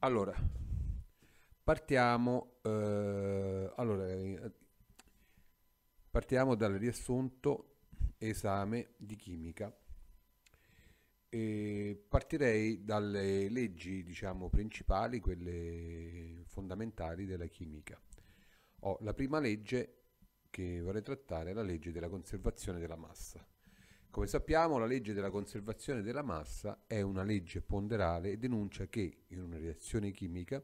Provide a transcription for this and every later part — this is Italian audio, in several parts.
Allora, partiamo, eh, allora, partiamo dal riassunto esame di chimica. E partirei dalle leggi diciamo, principali, quelle fondamentali della chimica. Oh, la prima legge che vorrei trattare è la legge della conservazione della massa. Come sappiamo, la legge della conservazione della massa è una legge ponderale e denuncia che, in una reazione chimica,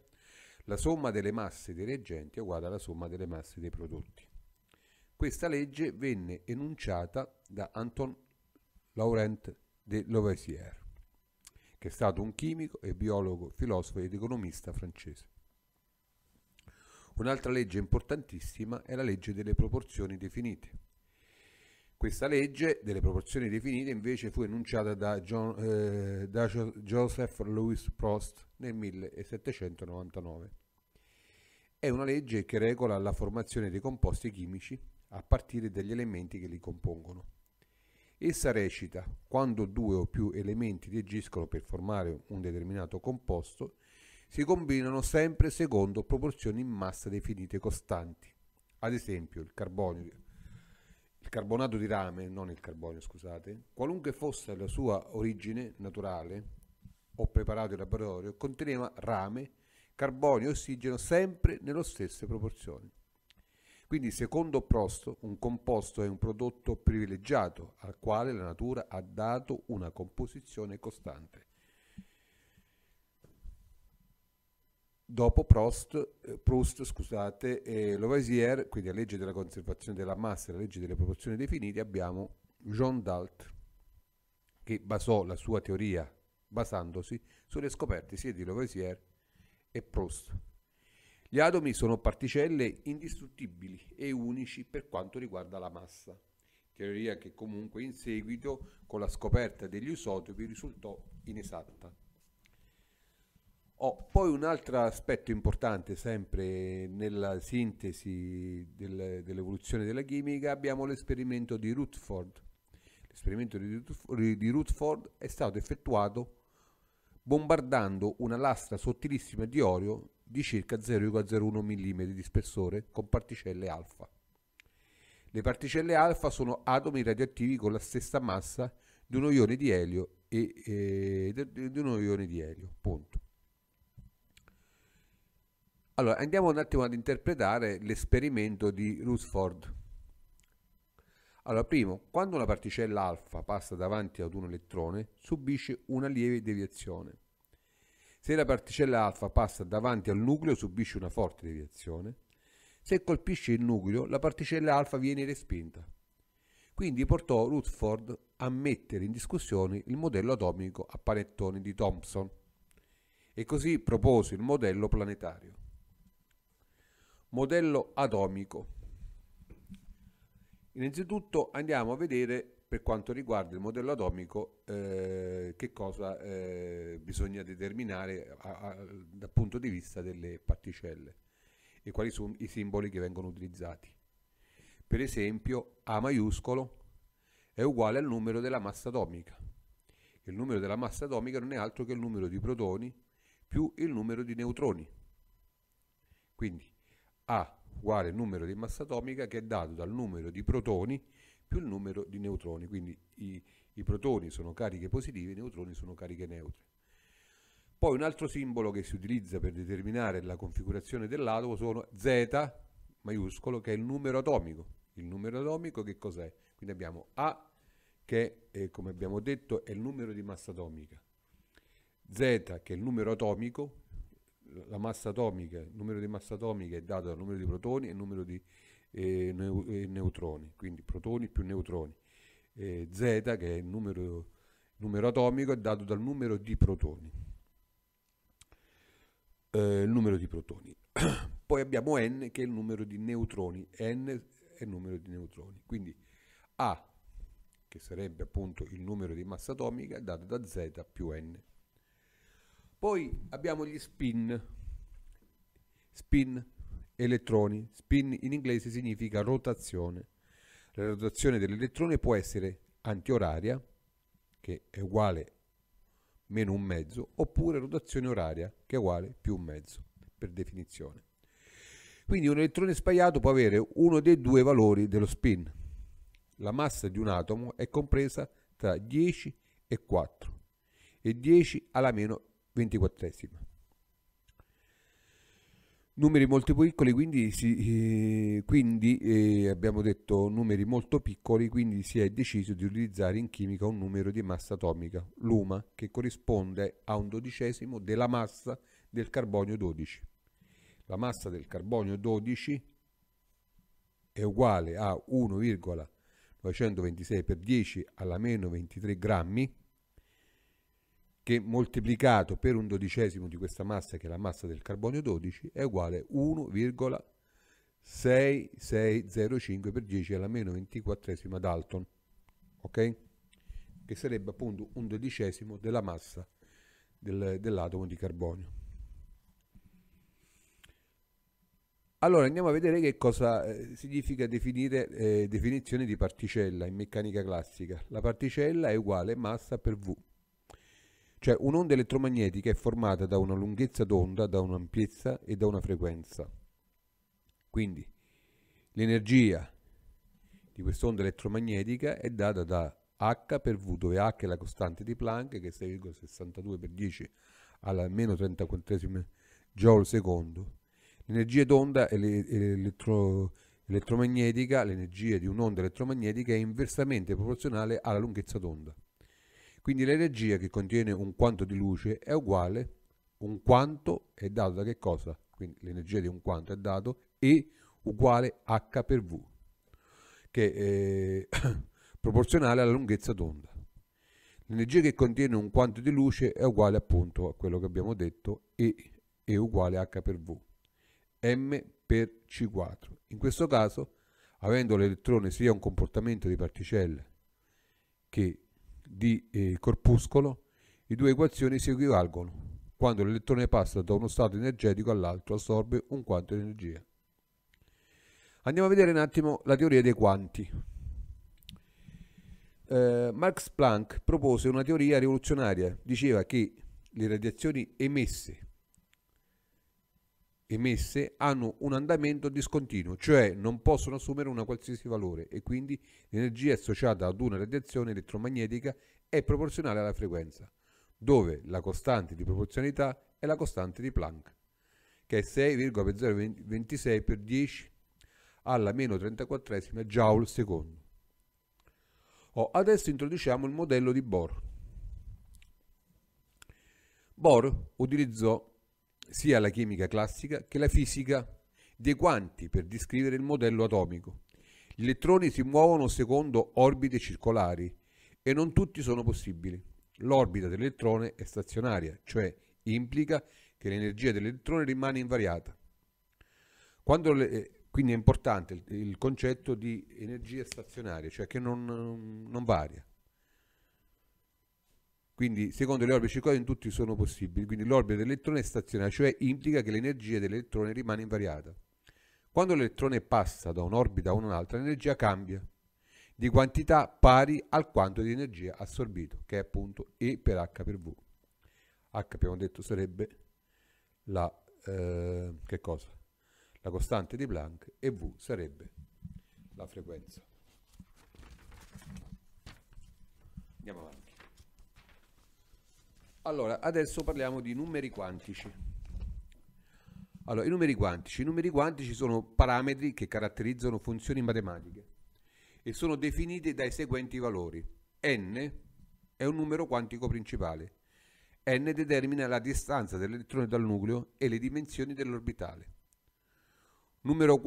la somma delle masse dei reagenti è uguale alla somma delle masse dei prodotti. Questa legge venne enunciata da Anton Laurent de Lavoisier, che è stato un chimico e biologo, filosofo ed economista francese. Un'altra legge importantissima è la legge delle proporzioni definite questa legge, delle proporzioni definite, invece fu enunciata da, John, eh, da Joseph Louis Prost nel 1799. È una legge che regola la formazione dei composti chimici a partire dagli elementi che li compongono. Essa recita, quando due o più elementi reagiscono per formare un determinato composto, si combinano sempre secondo proporzioni in massa definite costanti. Ad esempio, il carbonio il carbonato di rame, non il carbonio, scusate, qualunque fosse la sua origine naturale o preparato in laboratorio, conteneva rame, carbonio e ossigeno sempre nelle stesse proporzioni. Quindi, secondo Prost, un composto è un prodotto privilegiato al quale la natura ha dato una composizione costante Dopo Proust, eh, Proust scusate, e Lavoisier, quindi la legge della conservazione della massa e la legge delle proporzioni definite, abbiamo Jean Dalt, che basò la sua teoria basandosi sulle scoperte sia di Lavoisier e Proust. Gli atomi sono particelle indistruttibili e unici per quanto riguarda la massa, teoria che comunque in seguito con la scoperta degli isotopi risultò inesatta. Oh, poi un altro aspetto importante, sempre nella sintesi del, dell'evoluzione della chimica, abbiamo l'esperimento di Rutherford. L'esperimento di Rutherford è stato effettuato bombardando una lastra sottilissima di olio di circa 0,01 mm di spessore con particelle alfa. Le particelle alfa sono atomi radioattivi con la stessa massa di uno ione di elio e, e eh, di uno ione di elio, punto. Allora, andiamo un attimo ad interpretare l'esperimento di Rutherford. Allora, primo, quando una particella alfa passa davanti ad un elettrone, subisce una lieve deviazione. Se la particella alfa passa davanti al nucleo, subisce una forte deviazione. Se colpisce il nucleo, la particella alfa viene respinta. Quindi portò Rutherford a mettere in discussione il modello atomico a panettone di Thomson e così propose il modello planetario modello atomico. Innanzitutto andiamo a vedere per quanto riguarda il modello atomico eh, che cosa eh, bisogna determinare a, a, dal punto di vista delle particelle e quali sono i simboli che vengono utilizzati. Per esempio A maiuscolo è uguale al numero della massa atomica. Il numero della massa atomica non è altro che il numero di protoni più il numero di neutroni. Quindi a uguale numero di massa atomica che è dato dal numero di protoni più il numero di neutroni, quindi i, i protoni sono cariche positive, i neutroni sono cariche neutre. Poi un altro simbolo che si utilizza per determinare la configurazione dell'atomo sono Z maiuscolo che è il numero atomico. Il numero atomico che cos'è? Quindi abbiamo A che è, come abbiamo detto è il numero di massa atomica, Z che è il numero atomico, la massa atomica, il numero di massa atomica è dato dal numero di protoni e il numero di eh, eh, neutroni, quindi protoni più neutroni. Eh, Z, che è il numero, numero, atomico, è dato dal numero di protoni. Eh, il numero di protoni. Poi abbiamo N, che è il numero di neutroni. N è il numero di neutroni. Quindi A, che sarebbe appunto il numero di massa atomica, è dato da Z più N. Poi abbiamo gli spin, spin elettroni, spin in inglese significa rotazione. La rotazione dell'elettrone può essere antioraria, che è uguale meno un mezzo, oppure rotazione oraria, che è uguale più un mezzo, per definizione. Quindi un elettrone spaiato può avere uno dei due valori dello spin. La massa di un atomo è compresa tra 10 e 4 e 10 alla meno 24esima. Numeri molto piccoli, quindi, si, eh, quindi eh, abbiamo detto numeri molto piccoli, quindi si è deciso di utilizzare in chimica un numero di massa atomica, l'UMA, che corrisponde a un dodicesimo della massa del carbonio 12. La massa del carbonio 12 è uguale a 1,926 per 10 alla meno 23 grammi, che moltiplicato per un dodicesimo di questa massa, che è la massa del carbonio 12, è uguale a 1,6605 per 10 alla meno 24 Dalton, ok? Che sarebbe appunto un dodicesimo della massa del, dell'atomo di carbonio. Allora andiamo a vedere che cosa eh, significa definire eh, definizione di particella in meccanica classica. La particella è uguale a massa per V cioè un'onda elettromagnetica è formata da una lunghezza d'onda, da un'ampiezza e da una frequenza. Quindi l'energia di quest'onda elettromagnetica è data da H per V, dove H è la costante di Planck, che è 6,62 per 10 alla meno 34 joule secondo. L'energia d'onda elettro, elettromagnetica, l'energia di un'onda elettromagnetica è inversamente proporzionale alla lunghezza d'onda. Quindi l'energia che contiene un quanto di luce è uguale, un quanto è dato da che cosa? Quindi l'energia di un quanto è dato E uguale H per V, che è proporzionale alla lunghezza d'onda. L'energia che contiene un quanto di luce è uguale appunto a quello che abbiamo detto E è uguale H per V, M per C4. In questo caso, avendo l'elettrone sia un comportamento di particelle che di eh, corpuscolo, le due equazioni si equivalgono quando l'elettrone passa da uno stato energetico all'altro assorbe un quanto di energia. Andiamo a vedere un attimo la teoria dei quanti. Eh, Max Planck propose una teoria rivoluzionaria, diceva che le radiazioni emesse emesse hanno un andamento discontinuo, cioè non possono assumere una qualsiasi valore e quindi l'energia associata ad una radiazione elettromagnetica è proporzionale alla frequenza, dove la costante di proporzionalità è la costante di Planck, che è 6,026 per 10 alla meno 34 joule secondo. Oh, adesso introduciamo il modello di Bohr. Bohr utilizzò sia la chimica classica che la fisica dei quanti per descrivere il modello atomico. Gli elettroni si muovono secondo orbite circolari e non tutti sono possibili. L'orbita dell'elettrone è stazionaria, cioè implica che l'energia dell'elettrone rimane invariata. Le, eh, quindi è importante il, il, concetto di energia stazionaria, cioè che non, non varia. Quindi, secondo le orbite circolari, in tutti sono possibili. Quindi l'orbita dell'elettrone è stazionaria, cioè implica che l'energia dell'elettrone rimane invariata. Quando l'elettrone passa da un'orbita a un'altra, l'energia cambia di quantità pari al quanto di energia assorbito, che è appunto E per H per V. H abbiamo detto sarebbe la, eh, la costante di Planck e V sarebbe la frequenza. Andiamo avanti. Allora, adesso parliamo di numeri quantici. Allora, i numeri quantici. I numeri quantici sono parametri che caratterizzano funzioni matematiche e sono definiti dai seguenti valori. n è un numero quantico principale. n determina la distanza dell'elettrone dal nucleo e le dimensioni dell'orbitale. Numero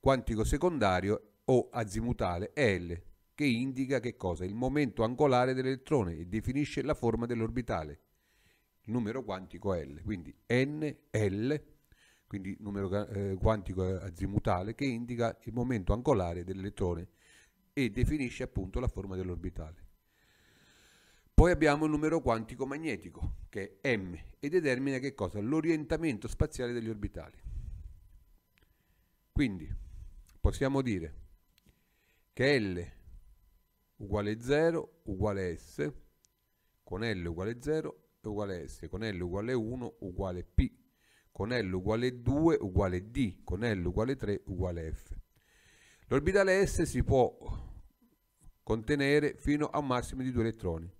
quantico secondario o azimutale è L, che indica che cosa? Il momento angolare dell'elettrone e definisce la forma dell'orbitale numero quantico L, quindi NL, quindi numero eh, quantico azimutale, che indica il momento angolare dell'elettrone e definisce appunto la forma dell'orbitale. Poi abbiamo il numero quantico magnetico, che è M, e determina che cosa? L'orientamento spaziale degli orbitali. Quindi possiamo dire che L uguale 0 uguale S, con L uguale 0 è uguale a S, con L uguale 1 uguale P, con L uguale 2 uguale D, con L uguale 3 uguale F. L'orbitale S si può contenere fino a un massimo di due elettroni.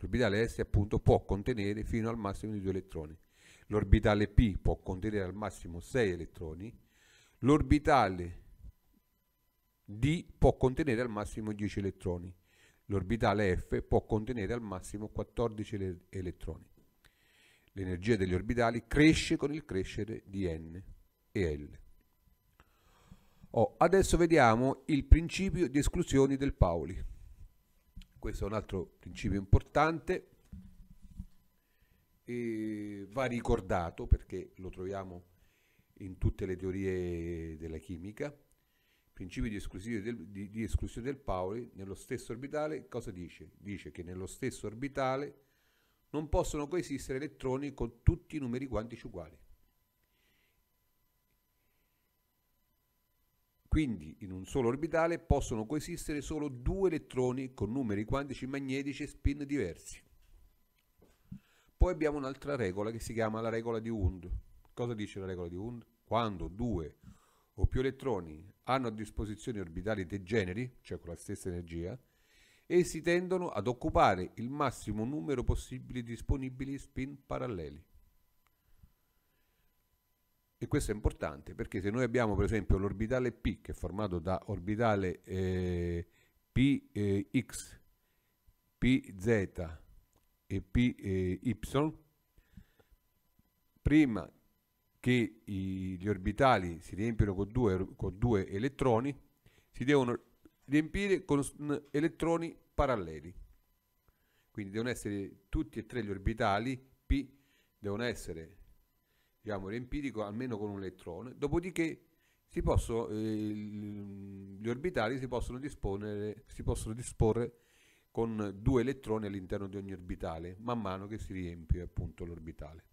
L'orbitale S appunto può contenere fino al massimo di due elettroni. L'orbitale P può contenere al massimo 6 elettroni. L'orbitale D può contenere al massimo 10 elettroni. L'orbitale F può contenere al massimo 14 elettroni. L'energia degli orbitali cresce con il crescere di N e L. Oh, adesso vediamo il principio di esclusione del Pauli. Questo è un altro principio importante e va ricordato perché lo troviamo in tutte le teorie della chimica principi di esclusione del, di, di esclusione del Pauli nello stesso orbitale, cosa dice? Dice che nello stesso orbitale non possono coesistere elettroni con tutti i numeri quantici uguali. Quindi in un solo orbitale possono coesistere solo due elettroni con numeri quantici magnetici e spin diversi. Poi abbiamo un'altra regola che si chiama la regola di Hund. Cosa dice la regola di Hund? Quando due o più elettroni hanno a disposizione orbitali degeneri, cioè con la stessa energia, essi tendono ad occupare il massimo numero possibile di disponibili spin paralleli. E questo è importante perché se noi abbiamo per esempio l'orbitale P che è formato da orbitale eh, PX, eh, PZ e PY, eh, prima che i, gli orbitali si riempiono con due, con due elettroni, si devono riempire con elettroni paralleli. Quindi devono essere tutti e tre gli orbitali P devono essere diciamo, riempiti con, almeno con un elettrone, dopodiché si posso, eh, gli orbitali si possono, si possono disporre con due elettroni all'interno di ogni orbitale, man mano che si riempie appunto l'orbitale.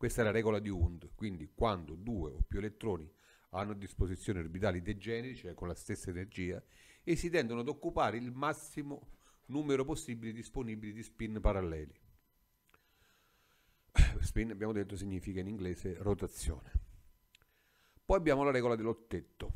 Questa è la regola di Hund, quindi quando due o più elettroni hanno a disposizione orbitali degeneri, cioè con la stessa energia, e si tendono ad occupare il massimo numero possibile disponibile di spin paralleli. Eh, spin, abbiamo detto, significa in inglese rotazione. Poi abbiamo la regola dell'ottetto.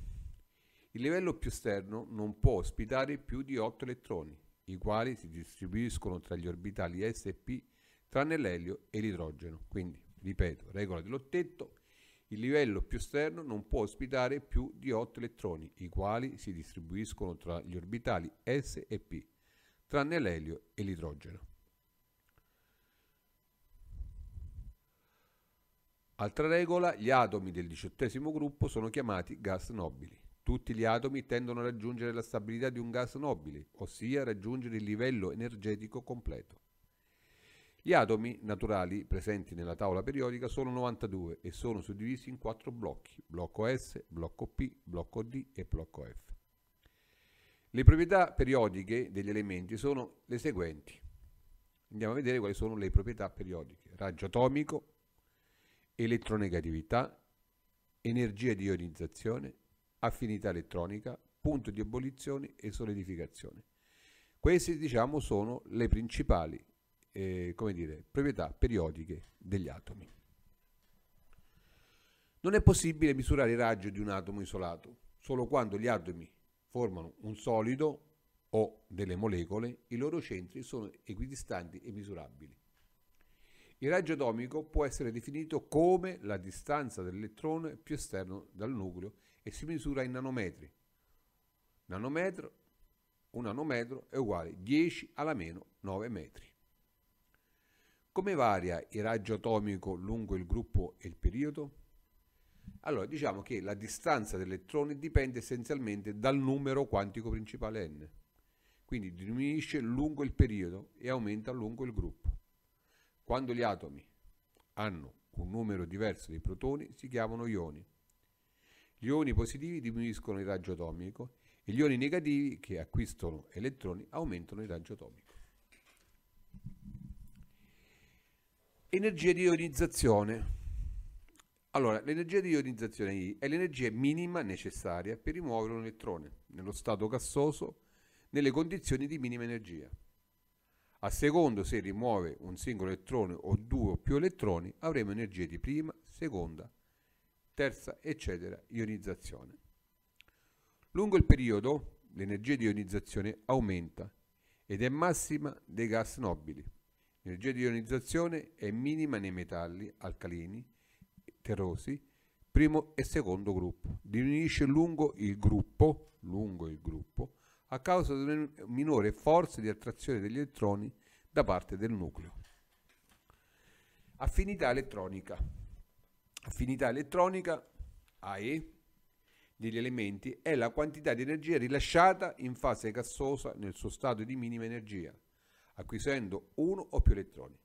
Il livello più esterno non può ospitare più di 8 elettroni, i quali si distribuiscono tra gli orbitali S e P, tranne l'elio e l'idrogeno. Quindi Ripeto, regola dell'ottetto, il livello più esterno non può ospitare più di 8 elettroni, i quali si distribuiscono tra gli orbitali S e P, tranne l'elio e l'idrogeno. Altra regola, gli atomi del diciottesimo gruppo sono chiamati gas nobili. Tutti gli atomi tendono a raggiungere la stabilità di un gas nobile, ossia raggiungere il livello energetico completo. Gli atomi naturali presenti nella tavola periodica sono 92 e sono suddivisi in quattro blocchi, blocco S, blocco P, blocco D e blocco F. Le proprietà periodiche degli elementi sono le seguenti. Andiamo a vedere quali sono le proprietà periodiche. Raggio atomico, elettronegatività, energia di ionizzazione, affinità elettronica, punto di ebollizione e solidificazione. Queste diciamo sono le principali eh, come dire, proprietà periodiche degli atomi. Non è possibile misurare il raggio di un atomo isolato, solo quando gli atomi formano un solido o delle molecole, i loro centri sono equidistanti e misurabili. Il raggio atomico può essere definito come la distanza dell'elettrone più esterno dal nucleo e si misura in nanometri. Nanometro, un nanometro è uguale a 10 alla meno 9 metri. Come varia il raggio atomico lungo il gruppo e il periodo? Allora, diciamo che la distanza degli dipende essenzialmente dal numero quantico principale n. Quindi diminuisce lungo il periodo e aumenta lungo il gruppo. Quando gli atomi hanno un numero diverso di protoni si chiamano ioni. Gli ioni positivi diminuiscono il raggio atomico e gli ioni negativi che acquistano elettroni aumentano il raggio atomico. Energia di ionizzazione. Allora, l'energia di ionizzazione I è l'energia minima necessaria per rimuovere un elettrone nello stato gassoso nelle condizioni di minima energia. A secondo se rimuove un singolo elettrone o due o più elettroni avremo energie di prima, seconda, terza, eccetera, ionizzazione. Lungo il periodo l'energia di ionizzazione aumenta ed è massima dei gas nobili, L'energia di ionizzazione è minima nei metalli alcalini, terrosi, primo e secondo gruppo. Diminuisce lungo il gruppo, lungo il gruppo a causa di una minore forza di attrazione degli elettroni da parte del nucleo. Affinità elettronica. Affinità elettronica AE degli elementi è la quantità di energia rilasciata in fase gassosa nel suo stato di minima energia, acquisendo uno o più elettroni.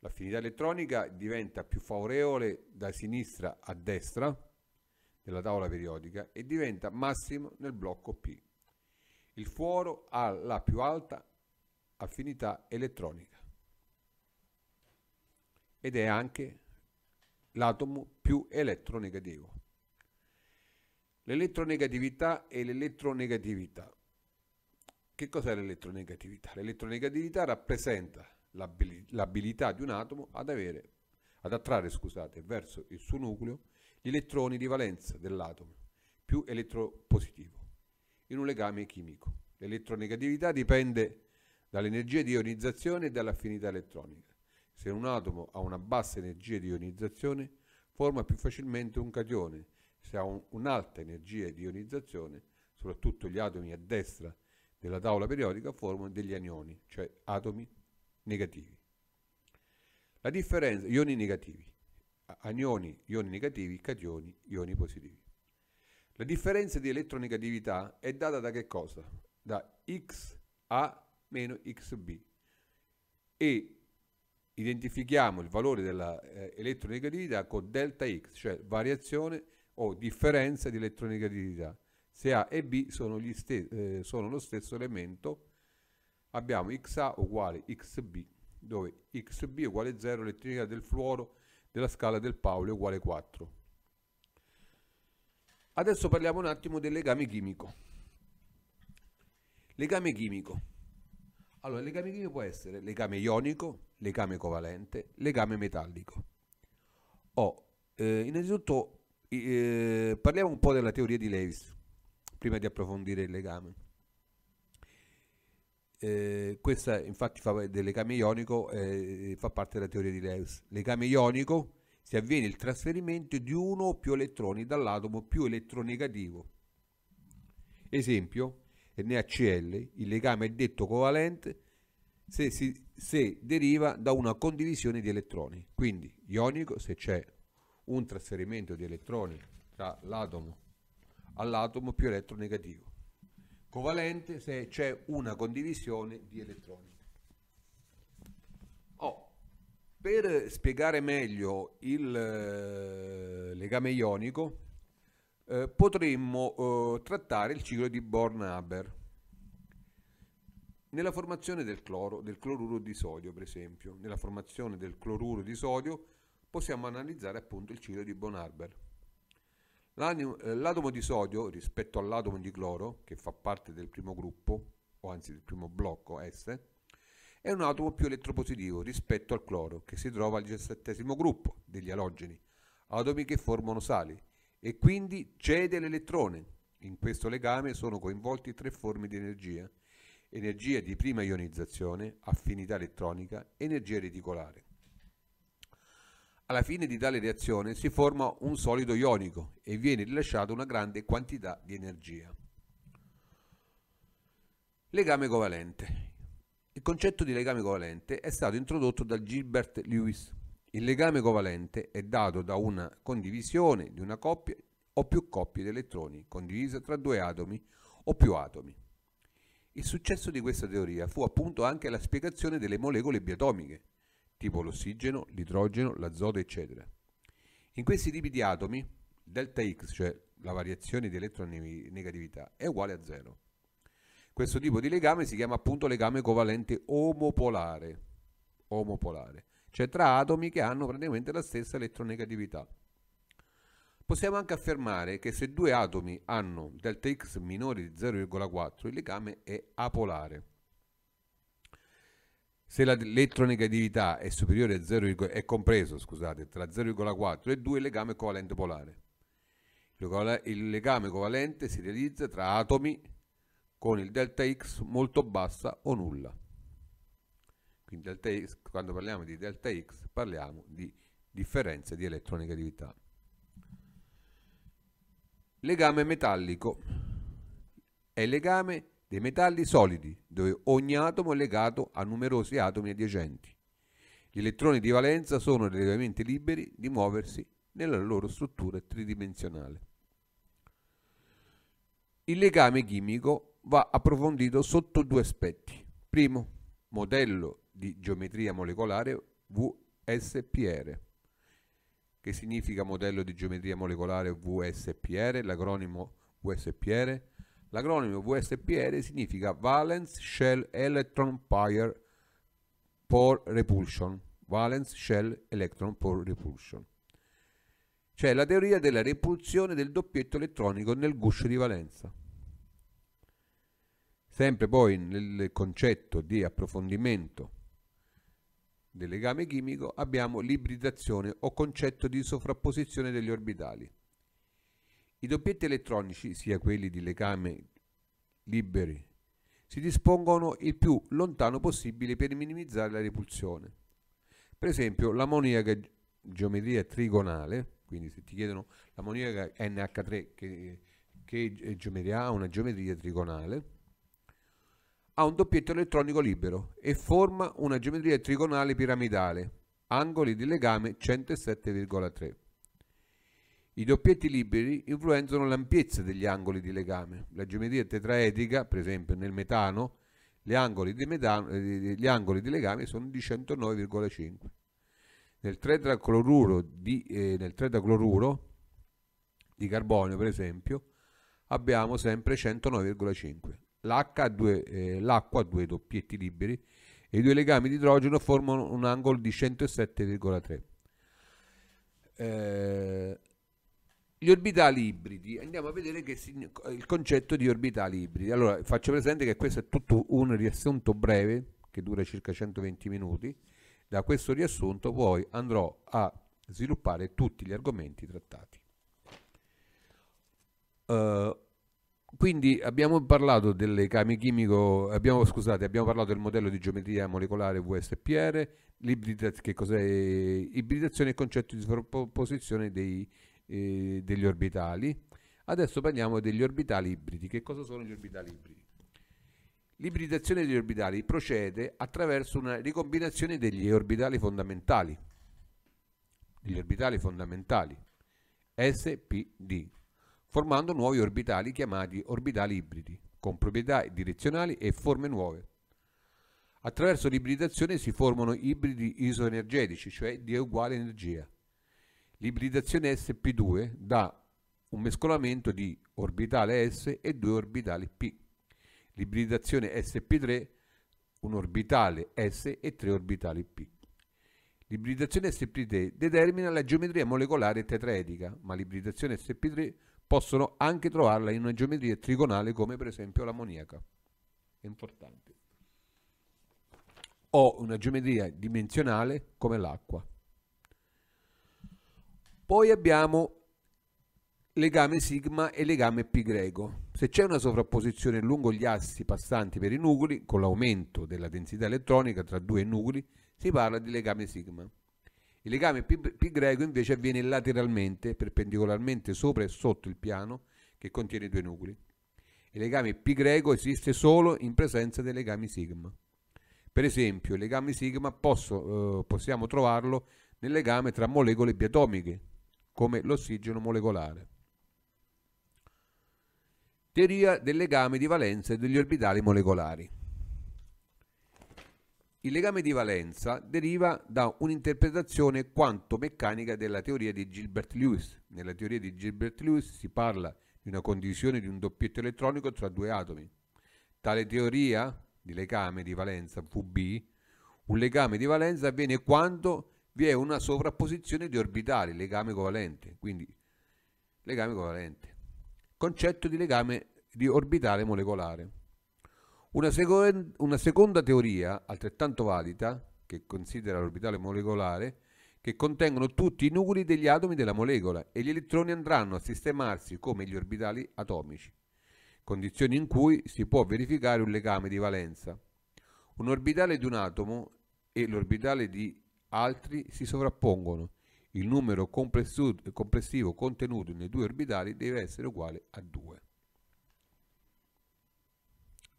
L'affinità elettronica diventa più favorevole da sinistra a destra nella tavola periodica e diventa massimo nel blocco P. Il fluoro ha la più alta affinità elettronica ed è anche l'atomo più elettronegativo. L'elettronegatività e l'elettronegatività che cos'è l'elettronegatività? L'elettronegatività rappresenta l'abilità di un atomo ad, avere, ad attrarre scusate, verso il suo nucleo gli elettroni di valenza dell'atomo più elettropositivo in un legame chimico. L'elettronegatività dipende dall'energia di ionizzazione e dall'affinità elettronica. Se un atomo ha una bassa energia di ionizzazione, forma più facilmente un catione. Se ha un'alta energia di ionizzazione, soprattutto gli atomi a destra della tavola periodica formano degli anioni, cioè atomi negativi. La differenza, ioni negativi, anioni, ioni negativi, cationi, ioni positivi. La differenza di elettronegatività è data da che cosa? Da XA meno XB e identifichiamo il valore dell'elettronegatività eh, con delta X, cioè variazione o differenza di elettronegatività se A e B sono, eh, sono lo stesso elemento, abbiamo XA uguale XB, dove XB uguale 0, l'elettricità del fluoro della scala del Paolo uguale 4. Adesso parliamo un attimo del legame chimico. Legame chimico. Allora, il legame chimico può essere legame ionico, legame covalente, legame metallico. Oh, eh, innanzitutto eh, parliamo un po' della teoria di Lewis prima di approfondire il legame. Eh, questa infatti fa, del legame ionico eh, fa parte della teoria di Lewis. Legame ionico si avviene il trasferimento di uno o più elettroni dall'atomo più elettronegativo. Esempio, NaCl, il legame è detto covalente se, si, se deriva da una condivisione di elettroni. Quindi ionico se c'è un trasferimento di elettroni tra l'atomo all'atomo più elettronegativo. Covalente se c'è una condivisione di elettroni. Oh, per spiegare meglio il eh, legame ionico eh, potremmo eh, trattare il ciclo di born haber nella formazione del cloro, del cloruro di sodio per esempio, nella formazione del cloruro di sodio possiamo analizzare appunto il ciclo di Born-Haber. Bonarber. L'atomo eh, di sodio rispetto all'atomo di cloro, che fa parte del primo gruppo, o anzi del primo blocco S, è un atomo più elettropositivo rispetto al cloro, che si trova al diciassettesimo gruppo degli alogeni, atomi che formano sali, e quindi cede l'elettrone. In questo legame sono coinvolti tre forme di energia, energia di prima ionizzazione, affinità elettronica, energia reticolare. Alla fine di tale reazione si forma un solido ionico e viene rilasciata una grande quantità di energia. Legame covalente. Il concetto di legame covalente è stato introdotto da Gilbert Lewis. Il legame covalente è dato da una condivisione di una coppia o più coppie di elettroni condivisa tra due atomi o più atomi. Il successo di questa teoria fu appunto anche la spiegazione delle molecole biatomiche, tipo l'ossigeno, l'idrogeno, l'azoto, eccetera. In questi tipi di atomi, delta X, cioè la variazione di elettronegatività, è uguale a zero. Questo tipo di legame si chiama appunto legame covalente omopolare, omopolare, cioè tra atomi che hanno praticamente la stessa elettronegatività. Possiamo anche affermare che se due atomi hanno delta X minore di 0,4, il legame è apolare. Se l'elettronegatività è superiore a 0, è compreso, scusate, tra 0,4 e 2 il legame covalente polare. Il legame covalente si realizza tra atomi con il delta X molto bassa o nulla. Quindi delta X, quando parliamo di delta X parliamo di differenza di elettronegatività. Legame metallico è il legame dei metalli solidi, dove ogni atomo è legato a numerosi atomi adiacenti. Gli elettroni di valenza sono relativamente liberi di muoversi nella loro struttura tridimensionale. Il legame chimico va approfondito sotto due aspetti. Primo, modello di geometria molecolare VSPR, che significa modello di geometria molecolare VSPR, l'acronimo VSPR L'acronimo VSPR significa Valence Shell Electron Pyre Pore Repulsion. Valence Shell Electron por Repulsion. Cioè la teoria della repulsione del doppietto elettronico nel guscio di valenza. Sempre poi nel concetto di approfondimento del legame chimico abbiamo l'ibridazione o concetto di sovrapposizione degli orbitali. I doppietti elettronici, sia quelli di legame liberi, si dispongono il più lontano possibile per minimizzare la repulsione. Per esempio, l'ammoniaca geometria trigonale, quindi se ti chiedono l'ammoniaca NH3 che, che geometria ha, una geometria trigonale, ha un doppietto elettronico libero e forma una geometria trigonale piramidale, angoli di legame 107,3. I doppietti liberi influenzano l'ampiezza degli angoli di legame. La geometria tetraedica, per esempio nel metano, gli angoli di, metano, eh, gli angoli di legame sono di 109,5. Nel tetracloruro di, eh, di carbonio, per esempio, abbiamo sempre 109,5. Eh, l'acqua ha due doppietti liberi e i due legami di idrogeno formano un angolo di 107,3. Eh, gli orbitali ibridi, andiamo a vedere che il concetto di orbitali ibridi. Allora, faccio presente che questo è tutto un riassunto breve, che dura circa 120 minuti. Da questo riassunto poi andrò a sviluppare tutti gli argomenti trattati. Uh, quindi abbiamo parlato, delle chimico, abbiamo, scusate, abbiamo parlato del modello di geometria molecolare VSPR, che cos'è ibridazione e concetto di sovrapposizione dei degli orbitali. Adesso parliamo degli orbitali ibridi. Che cosa sono gli orbitali ibridi? L'ibridazione degli orbitali procede attraverso una ricombinazione degli orbitali fondamentali, degli orbitali fondamentali SPD, formando nuovi orbitali chiamati orbitali ibridi, con proprietà direzionali e forme nuove. Attraverso l'ibridazione si formano ibridi isoenergetici, cioè di uguale energia, L'ibridazione sp2 dà un mescolamento di orbitale s e due orbitali p. L'ibridazione sp3 un orbitale s e tre orbitali p. L'ibridazione sp3 determina la geometria molecolare tetraedica, ma l'ibridazione sp3 possono anche trovarla in una geometria trigonale come per esempio l'ammoniaca. È importante. O una geometria dimensionale come l'acqua. Poi abbiamo legame sigma e legame pi greco. Se c'è una sovrapposizione lungo gli assi passanti per i nuclei, con l'aumento della densità elettronica tra due nuclei, si parla di legame sigma. Il legame pi, pi greco invece avviene lateralmente, perpendicolarmente sopra e sotto il piano che contiene i due nuclei. Il legame pi greco esiste solo in presenza dei legami sigma. Per esempio, il legame sigma posso, eh, possiamo trovarlo nel legame tra molecole biatomiche, come l'ossigeno molecolare. Teoria del legame di valenza degli orbitali molecolari. Il legame di valenza deriva da un'interpretazione quanto meccanica della teoria di Gilbert Lewis. Nella teoria di Gilbert Lewis si parla di una condivisione di un doppietto elettronico tra due atomi. Tale teoria di legame di valenza VB, un legame di valenza avviene quando vi è una sovrapposizione di orbitali, legame covalente, quindi legame covalente. Concetto di legame di orbitale molecolare. Una, seco- una seconda teoria, altrettanto valida, che considera l'orbitale molecolare, che contengono tutti i nuclei degli atomi della molecola e gli elettroni andranno a sistemarsi come gli orbitali atomici, condizioni in cui si può verificare un legame di valenza. Un orbitale di un atomo e l'orbitale di altri si sovrappongono. Il numero complessivo contenuto nei due orbitali deve essere uguale a 2.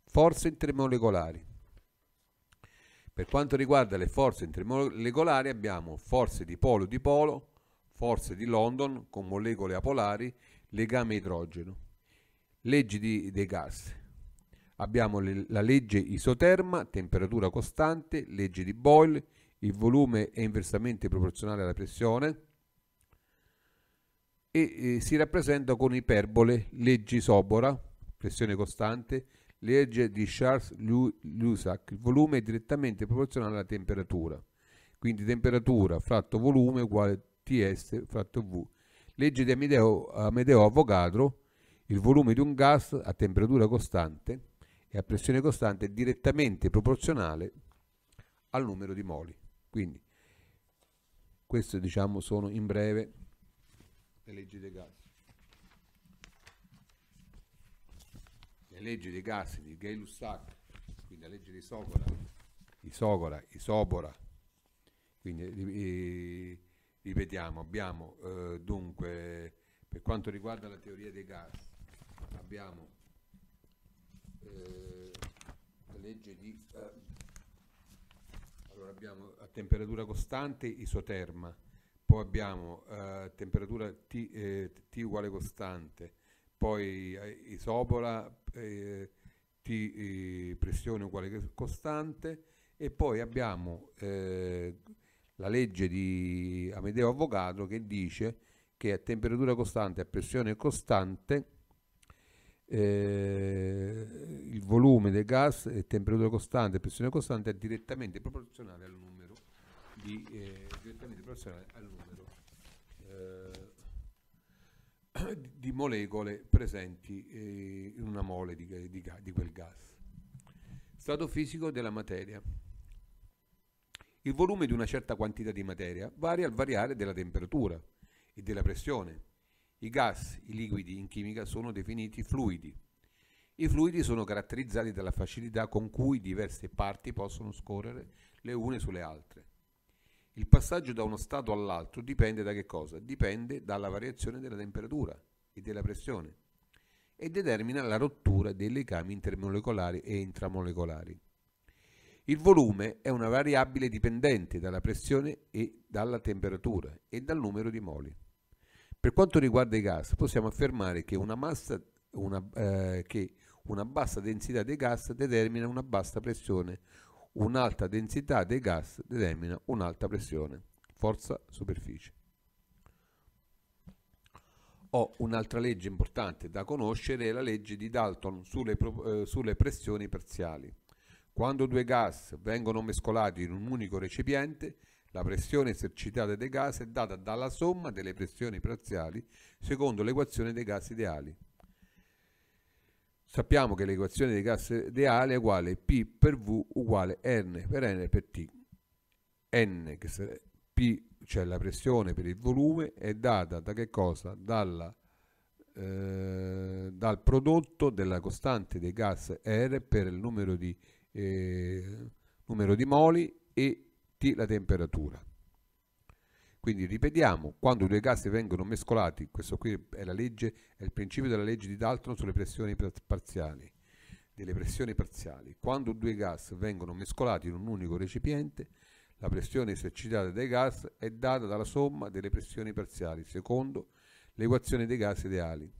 Forze intermolecolari. Per quanto riguarda le forze intermolecolari abbiamo forze di polo di forze di London con molecole apolari, legame idrogeno. Leggi di, dei gas. Abbiamo le, la legge isoterma, temperatura costante, legge di Boyle, il volume è inversamente proporzionale alla pressione e eh, si rappresenta con iperbole leggi sobora, pressione costante, legge di charles lussac il volume è direttamente proporzionale alla temperatura, quindi temperatura fratto volume uguale Ts fratto V. Legge di Amedeo, Amedeo Avogadro, il volume di un gas a temperatura costante e a pressione costante è direttamente proporzionale al numero di moli. Quindi queste diciamo sono in breve le leggi dei gas. Le leggi dei gas di Gay-Lussac, quindi la legge di Sogola, Isogola, Isobora, quindi eh, ripetiamo, abbiamo eh, dunque per quanto riguarda la teoria dei gas, abbiamo eh, la legge di eh, abbiamo a temperatura costante isoterma, poi abbiamo eh, temperatura T, eh, T, uguale costante, poi eh, isopola, eh, T eh, pressione uguale costante e poi abbiamo eh, la legge di Amedeo Avvocato che dice che a temperatura costante a pressione costante eh, il volume del gas è temperatura costante, e pressione costante è direttamente proporzionale al numero di, eh, direttamente proporzionale al numero eh, di molecole presenti eh, in una mole di, di, di, quel gas. Stato fisico della materia. Il volume di una certa quantità di materia varia al variare della temperatura e della pressione. I gas, i liquidi in chimica sono definiti fluidi. I fluidi sono caratterizzati dalla facilità con cui diverse parti possono scorrere le une sulle altre. Il passaggio da uno stato all'altro dipende da che cosa? Dipende dalla variazione della temperatura e della pressione e determina la rottura dei legami intermolecolari e intramolecolari. Il volume è una variabile dipendente dalla pressione e dalla temperatura e dal numero di moli. Per quanto riguarda i gas, possiamo affermare che una, massa, una, eh, che una bassa densità dei gas determina una bassa pressione, un'alta densità dei gas determina un'alta pressione, forza superficie. Ho un'altra legge importante da conoscere è la legge di Dalton sulle, eh, sulle pressioni parziali. Quando due gas vengono mescolati in un unico recipiente, la pressione esercitata dei gas è data dalla somma delle pressioni parziali secondo l'equazione dei gas ideali. Sappiamo che l'equazione dei gas ideali è uguale P per V uguale N per N per T. N, che sarebbe P, cioè la pressione per il volume, è data da che cosa? Dalla, eh, dal prodotto della costante dei gas R per il numero di, eh, numero di moli e T la temperatura. Quindi ripetiamo, quando due gas vengono mescolati, questo qui è, legge, è il principio della legge di Dalton sulle pressioni parziali, delle pressioni parziali. Quando due gas vengono mescolati in un unico recipiente, la pressione esercitata dai gas è data dalla somma delle pressioni parziali, secondo l'equazione dei gas ideali.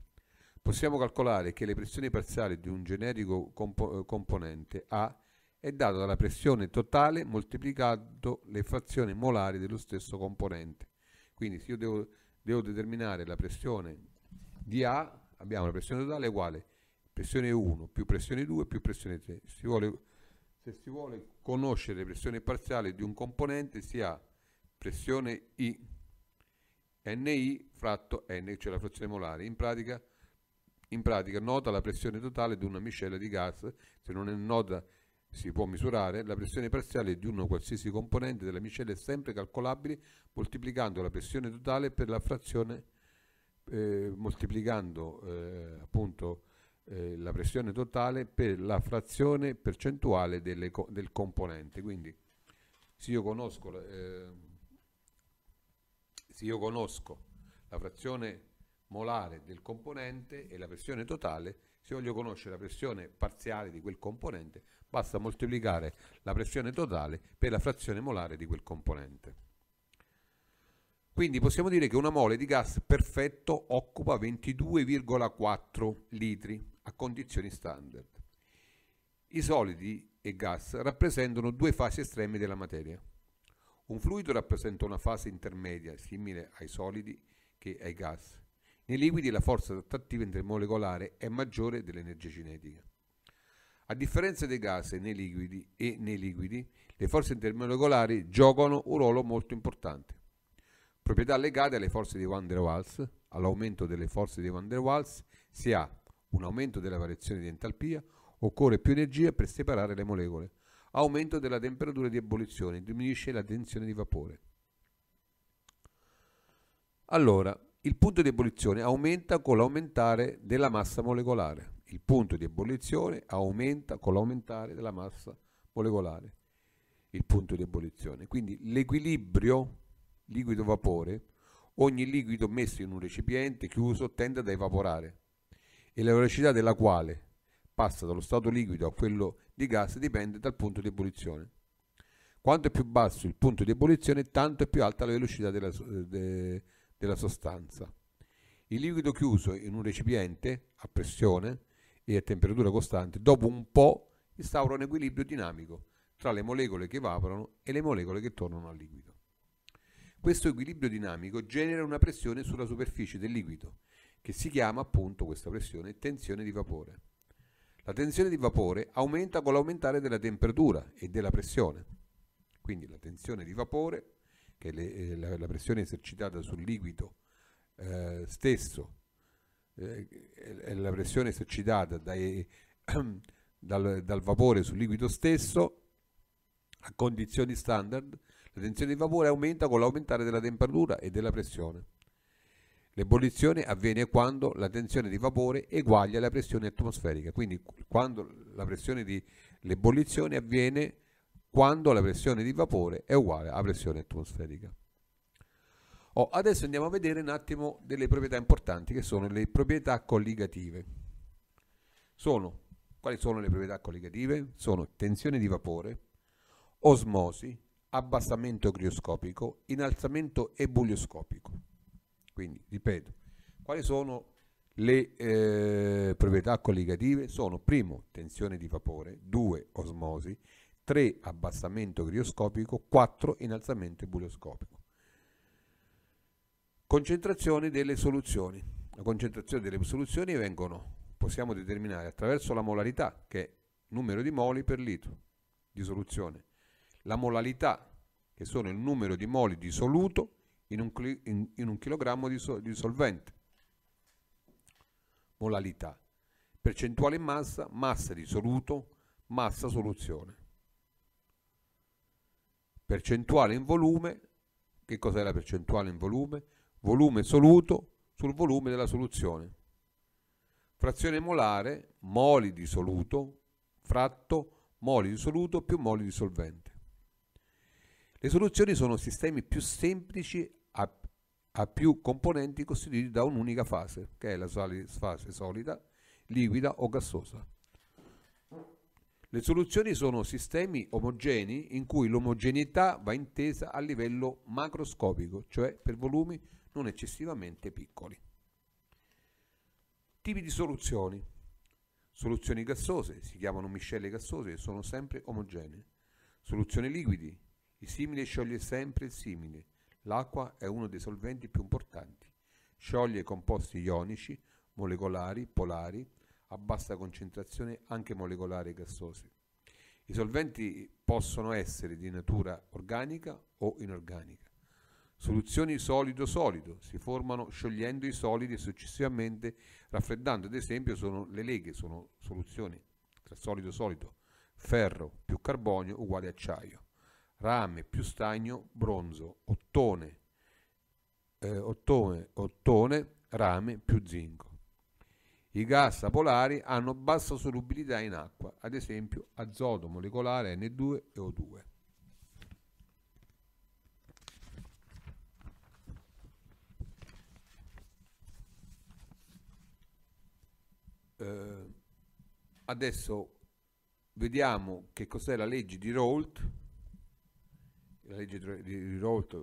Possiamo calcolare che le pressioni parziali di un generico compo componente A è dato dalla pressione totale moltiplicato le frazioni molari dello stesso componente. Quindi se io devo, devo determinare la pressione di A, abbiamo la pressione totale uguale pressione 1 più pressione 2 più pressione 3. Si vuole, se si vuole conoscere la pressione parziale di un componente si ha pressione I, NI fratto N, cioè la frazione molare. In pratica, in pratica nota la pressione totale di una miscela di gas, se non è nota si può misurare la pressione parziale di uno o qualsiasi componente della miscela è sempre calcolabile moltiplicando la pressione totale per la frazione eh, moltiplicando eh, appunto eh, la pressione totale per la frazione percentuale delle, del componente quindi se io conosco ehm, se io conosco la frazione molare del componente e la pressione totale se voglio conoscere la pressione parziale di quel componente basta moltiplicare la pressione totale per la frazione molare di quel componente. Quindi possiamo dire che una mole di gas perfetto occupa 22,4 litri a condizioni standard. I solidi e gas rappresentano due fasi estreme della materia. Un fluido rappresenta una fase intermedia simile ai solidi che ai gas. Nei liquidi la forza attrattiva intermolecolare è maggiore dell'energia cinetica. A differenza dei gas nei liquidi e nei liquidi, le forze intermolecolari giocano un ruolo molto importante. Proprietà legate alle forze di Van der Waals, all'aumento delle forze di Van der Waals, si ha un aumento della variazione di entalpia, occorre più energia per separare le molecole, aumento della temperatura di ebollizione, diminuisce la tensione di vapore. Allora, il punto di ebollizione aumenta con l'aumentare della massa molecolare il punto di ebollizione aumenta con l'aumentare della massa molecolare, il punto di ebollizione. Quindi l'equilibrio liquido-vapore, ogni liquido messo in un recipiente chiuso tende ad evaporare e la velocità della quale passa dallo stato liquido a quello di gas dipende dal punto di ebollizione. Quanto è più basso il punto di ebollizione, tanto è più alta la velocità della, eh, de, della sostanza. Il liquido chiuso in un recipiente a pressione e a temperatura costante, dopo un po' instaura un equilibrio dinamico tra le molecole che evaporano e le molecole che tornano al liquido. Questo equilibrio dinamico genera una pressione sulla superficie del liquido, che si chiama appunto questa pressione tensione di vapore. La tensione di vapore aumenta con l'aumentare della temperatura e della pressione. Quindi la tensione di vapore, che è eh, la, la, pressione esercitata sul liquido eh, stesso eh, la pressione esercitata dai, dal, dal, vapore sul liquido stesso a condizioni standard, la tensione di vapore aumenta con l'aumentare della temperatura e della pressione. L'ebollizione avviene quando la tensione di vapore eguaglia la pressione atmosferica, quindi quando la pressione di l'ebollizione avviene quando la pressione di vapore è uguale alla pressione atmosferica. Oh, adesso andiamo a vedere un attimo delle proprietà importanti che sono le proprietà colligative. Sono, quali sono le proprietà colligative? Sono tensione di vapore, osmosi, abbassamento crioscopico, innalzamento ebullioscopico. Quindi, ripeto, quali sono le eh, proprietà colligative? Sono primo, tensione di vapore, due, osmosi, tre, abbassamento crioscopico, quattro, innalzamento ebullioscopico concentrazione delle soluzioni. La concentrazione delle soluzioni vengono, possiamo determinare attraverso la molarità, che è il numero di moli per litro di soluzione. La molalità, che sono il numero di moli di soluto in un, in, in un chilogrammo di, so, di solvente. Molalità. Percentuale in massa, massa di soluto, massa soluzione percentuale in volume, che cos'è la percentuale in volume? volume soluto sul volume della soluzione. Frazione molare, moli di soluto, fratto moli di soluto più moli di solvente. Le soluzioni sono sistemi più semplici a, a più componenti costituiti da un'unica fase, che è la fase solida, liquida o gassosa. Le soluzioni sono sistemi omogenei in cui l'omogeneità va intesa a livello macroscopico, cioè per volumi non eccessivamente piccoli. Tipi di soluzioni. Soluzioni gassose, si chiamano miscele gassose e sono sempre omogenee. Soluzioni liquidi, il simile scioglie sempre il simile. L'acqua è uno dei solventi più importanti. Scioglie composti ionici, molecolari, polari, a bassa concentrazione anche molecolari e gassosi. I solventi possono essere di natura organica o inorganica. Soluzioni solido-solido si formano sciogliendo i solidi e successivamente raffreddando. Ad esempio sono le leghe, sono soluzioni tra solido-solido. Ferro più carbonio uguale acciaio. Rame più stagno, bronzo. Ottone, eh, ottone, ottone, rame più zinco. I gas apolari hanno bassa solubilità in acqua, ad esempio azoto molecolare N2 e O2. eh, adesso vediamo che cos'è la legge di Rolt la legge di Rolt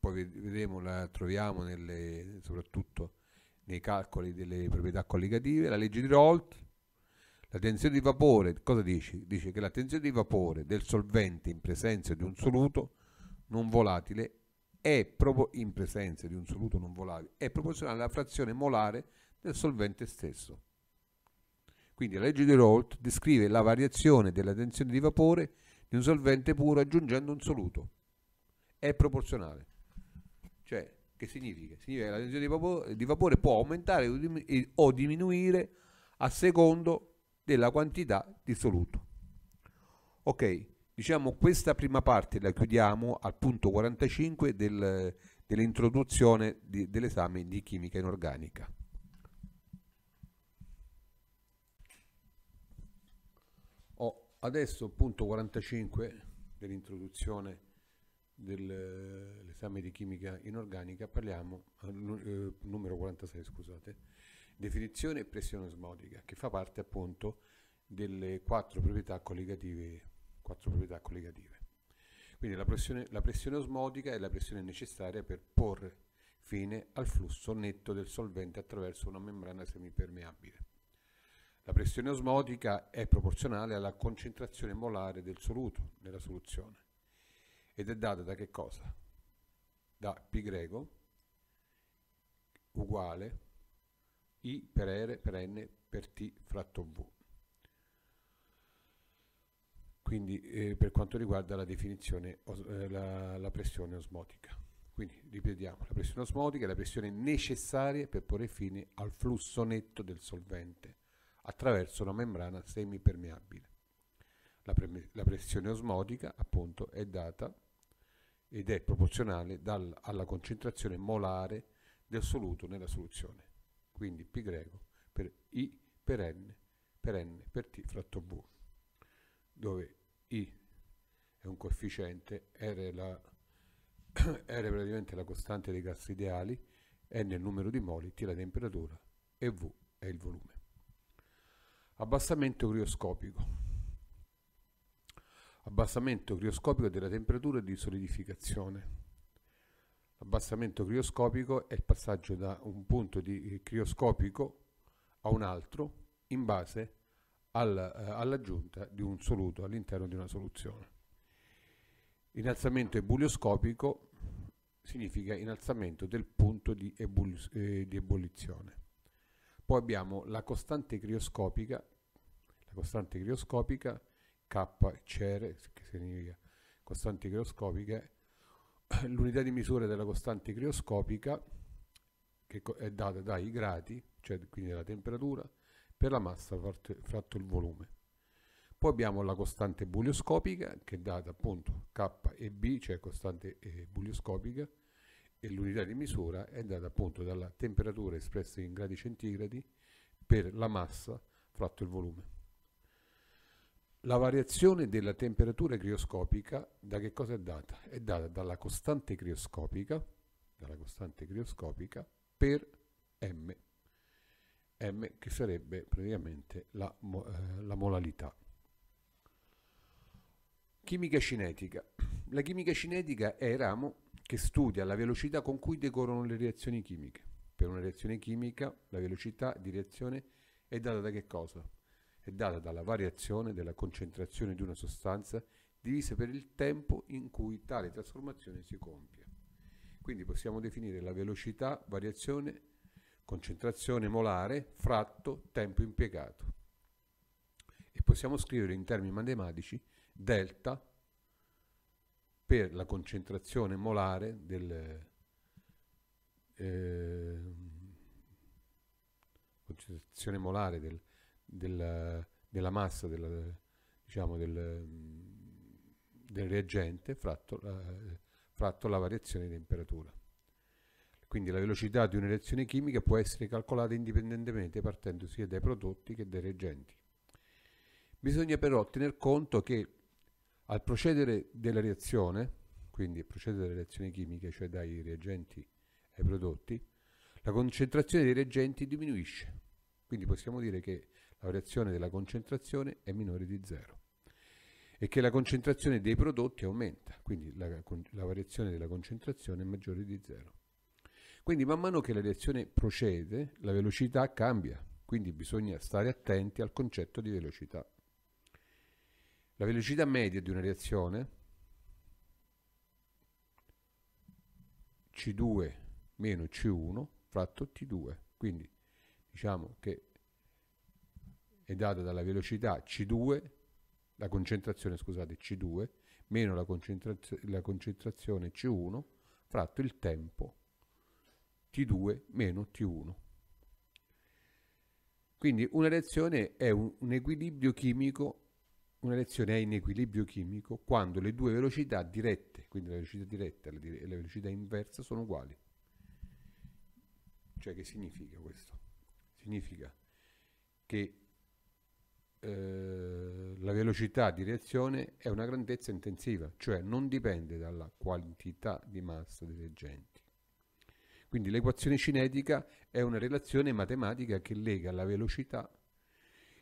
poi vedremo la troviamo nelle, soprattutto nei calcoli delle proprietà collegative la legge di Rolt la tensione di vapore cosa dice? dice che la tensione di vapore del solvente in presenza di un soluto non volatile è proprio in presenza di un soluto non volatile è proporzionale alla frazione molare del solvente stesso quindi la legge di Raoult descrive la variazione della tensione di vapore di un solvente puro aggiungendo un soluto. È proporzionale. Cioè, che significa? Significa che la tensione di vapore, di vapore può aumentare o diminuire a secondo della quantità di soluto. Ok, diciamo questa prima parte la chiudiamo al punto 45 del, dell'introduzione dell'esame di chimica inorganica. Adesso punto 45 dell'introduzione dell'esame eh, di chimica inorganica parliamo, eh, eh, numero 46 scusate, definizione e pressione osmotica che fa parte appunto delle quattro proprietà collegative. Quattro proprietà collegative. Quindi la pressione, la pressione osmotica è la pressione necessaria per porre fine al flusso netto del solvente attraverso una membrana semipermeabile. La pressione osmotica è proporzionale alla concentrazione molare del soluto nella soluzione ed è data da che cosa? Da pi greco uguale i per r per n per t fratto v. Quindi eh, per quanto riguarda la definizione, os, eh, la, la pressione osmotica. Quindi ripetiamo, la pressione osmotica è la pressione necessaria per porre fine al flusso netto del solvente attraverso una membrana semipermeabile. La, pre la pressione osmotica appunto è data ed è proporzionale dal, alla concentrazione molare del soluto nella soluzione. Quindi π greco per I per N per N per T fratto V, dove I è un coefficiente, R è, la, R è praticamente la costante dei gas ideali, N è il numero di moli, T è la temperatura e V è il volume. Abbassamento crioscopico. Abbassamento crioscopico della temperatura di solidificazione. L'abbassamento crioscopico è il passaggio da un punto di eh, crioscopico a un altro in base al, eh, all'aggiunta di un soluto all'interno di una soluzione. Innalzamento ebullioscopico significa innalzamento del punto di, ebulli, eh, di ebollizione. Poi abbiamo la costante crioscopica, la costante crioscopica KCR, che significa costante crioscopica, l'unità di misura della costante crioscopica che è data dai gradi, cioè quindi dalla temperatura, per la massa fratto il volume. Poi abbiamo la costante bulioscopica che è data appunto K e B, cioè costante eh, bulioscopica, e l'unità di misura è data appunto dalla temperatura espressa in gradi centigradi per la massa fratto il volume. La variazione della temperatura crioscopica da che cosa è data? È data dalla costante crioscopica, dalla costante crioscopica per m, m che sarebbe praticamente la, eh, la molalità. Chimica cinetica. La chimica cinetica è ramo che studia la velocità con cui decorrono le reazioni chimiche. Per una reazione chimica la velocità di reazione è data da che cosa? È data dalla variazione della concentrazione di una sostanza divisa per il tempo in cui tale trasformazione si compie. Quindi possiamo definire la velocità, variazione, concentrazione molare, fratto, tempo impiegato. E possiamo scrivere in termini matematici delta per la concentrazione molare del, eh, concentrazione molare del, della, della, massa della, diciamo del, del, reagente fratto la, fratto la variazione di temperatura. Quindi la velocità di una reazione chimica può essere calcolata indipendentemente partendo sia dai prodotti che dai reagenti. Bisogna però tener conto che al procedere della reazione, quindi al procedere delle reazioni chimiche, cioè dai reagenti ai prodotti, la concentrazione dei reagenti diminuisce. Quindi possiamo dire che la variazione della concentrazione è minore di zero e che la concentrazione dei prodotti aumenta, quindi la, la variazione della concentrazione è maggiore di zero. Quindi man mano che la reazione procede, la velocità cambia, quindi bisogna stare attenti al concetto di velocità la velocità media di una reazione C2 meno C1 fratto T2 quindi diciamo che è data dalla velocità C2 la concentrazione scusate C2 meno la, concentrazio la concentrazione C1 fratto il tempo T2 meno T1 quindi una reazione è un, un equilibrio chimico una reazione è in equilibrio chimico quando le due velocità dirette, quindi la velocità diretta e la velocità inversa, sono uguali. Cioè che significa questo? Significa che eh, la velocità di reazione è una grandezza intensiva, cioè non dipende dalla quantità di massa dei reagenti. Quindi l'equazione cinetica è una relazione matematica che lega la velocità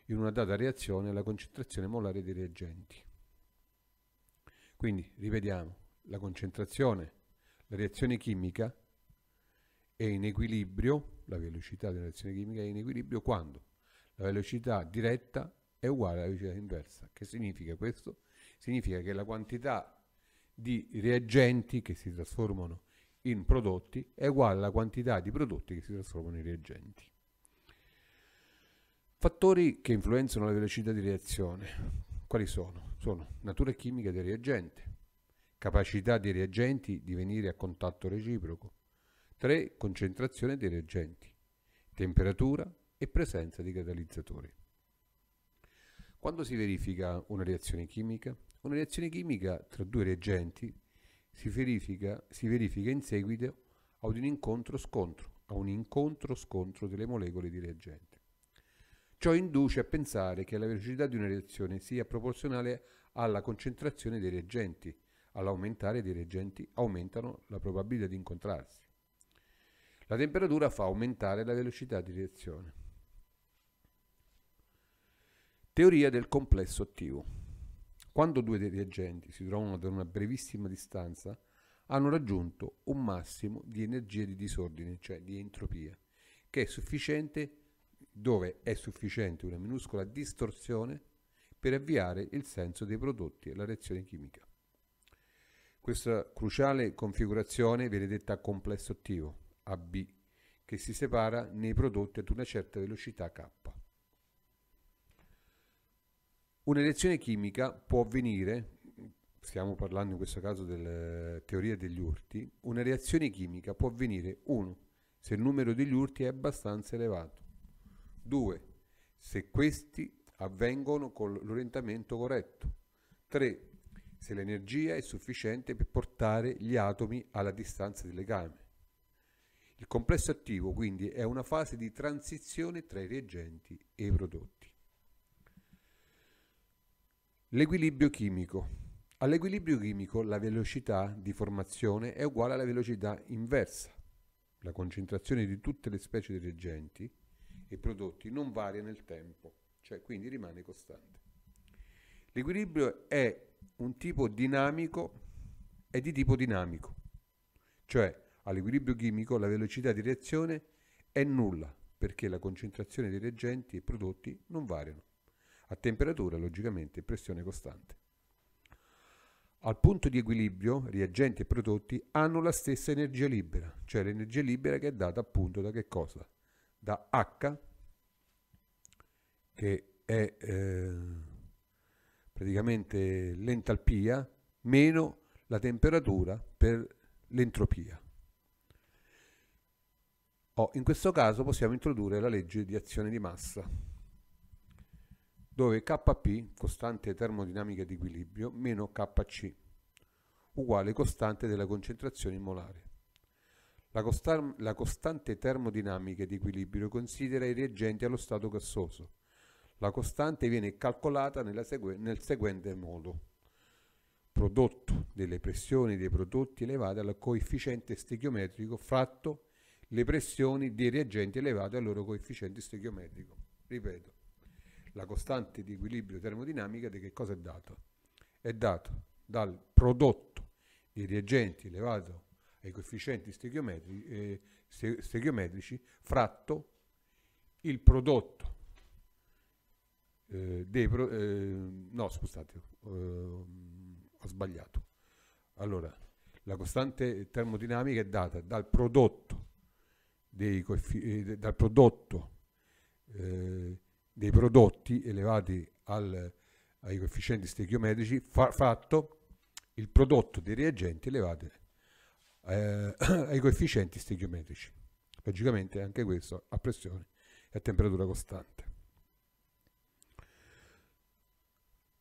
in una data reazione la concentrazione molare dei reagenti. Quindi ripetiamo, la concentrazione, la reazione chimica è in equilibrio, la velocità della reazione chimica è in equilibrio quando la velocità diretta è uguale alla velocità inversa. Che significa questo? Significa che la quantità di reagenti che si trasformano in prodotti è uguale alla quantità di prodotti che si trasformano in reagenti. Fattori che influenzano la velocità di reazione. Quali sono? Sono natura chimica del reagente, capacità dei reagenti di venire a contatto reciproco, 3. Concentrazione dei reagenti, temperatura e presenza di catalizzatori. Quando si verifica una reazione chimica? Una reazione chimica tra due reagenti si verifica, si verifica in seguito ad un incontro-scontro, a un incontro-scontro delle molecole di reagenti. Ciò induce a pensare che la velocità di una reazione sia proporzionale alla concentrazione dei reagenti. All'aumentare dei reagenti aumentano la probabilità di incontrarsi. La temperatura fa aumentare la velocità di reazione. Teoria del complesso attivo. Quando due dei reagenti si trovano ad una brevissima distanza, hanno raggiunto un massimo di energia di disordine, cioè di entropia, che è sufficiente per dove è sufficiente una minuscola distorsione per avviare il senso dei prodotti e la reazione chimica. Questa cruciale configurazione viene detta complesso attivo, AB, che si separa nei prodotti ad una certa velocità K. Una reazione chimica può avvenire, stiamo parlando in questo caso della eh, teoria degli urti, una reazione chimica può avvenire 1 se il numero degli urti è abbastanza elevato, 2. Se questi avvengono con l'orientamento corretto. 3. Se l'energia è sufficiente per portare gli atomi alla distanza del legame. Il complesso attivo quindi è una fase di transizione tra i reagenti e i prodotti. L'equilibrio chimico. All'equilibrio chimico la velocità di formazione è uguale alla velocità inversa. La concentrazione di tutte le specie di reagenti e prodotti non varia nel tempo, cioè quindi rimane costante. L'equilibrio è un tipo dinamico, è di tipo dinamico, cioè all'equilibrio chimico la velocità di reazione è nulla perché la concentrazione dei reagenti e prodotti non variano, a temperatura logicamente e pressione costante. Al punto di equilibrio reagenti e prodotti hanno la stessa energia libera, cioè l'energia libera che è data appunto da che cosa? da H che è eh, praticamente l'entalpia meno la temperatura per l'entropia. Oh, in questo caso possiamo introdurre la legge di azione di massa, dove Kp, costante termodinamica di equilibrio, meno Kc, uguale costante della concentrazione molare. La, costa- la costante termodinamica di equilibrio considera i reagenti allo stato gassoso. La costante viene calcolata segu- nel seguente modo. Prodotto delle pressioni dei prodotti elevate al coefficiente stegiometrico fratto le pressioni dei reagenti elevate al loro coefficiente stegiometrico. Ripeto, la costante di equilibrio termodinamica di che cosa è data? È data dal prodotto dei reagenti elevato ai coefficienti stechiometrici, eh, stegiometrici fratto il prodotto eh, dei pro, eh, no scusate eh, ho sbagliato allora la costante termodinamica è data dal prodotto dei, eh, dal prodotto dei prodotti elevati al, ai coefficienti stechiometrici fa, fatto il prodotto dei reagenti elevati eh, ai coefficienti stichiometrici. Logicamente anche questo a pressione e a temperatura costante.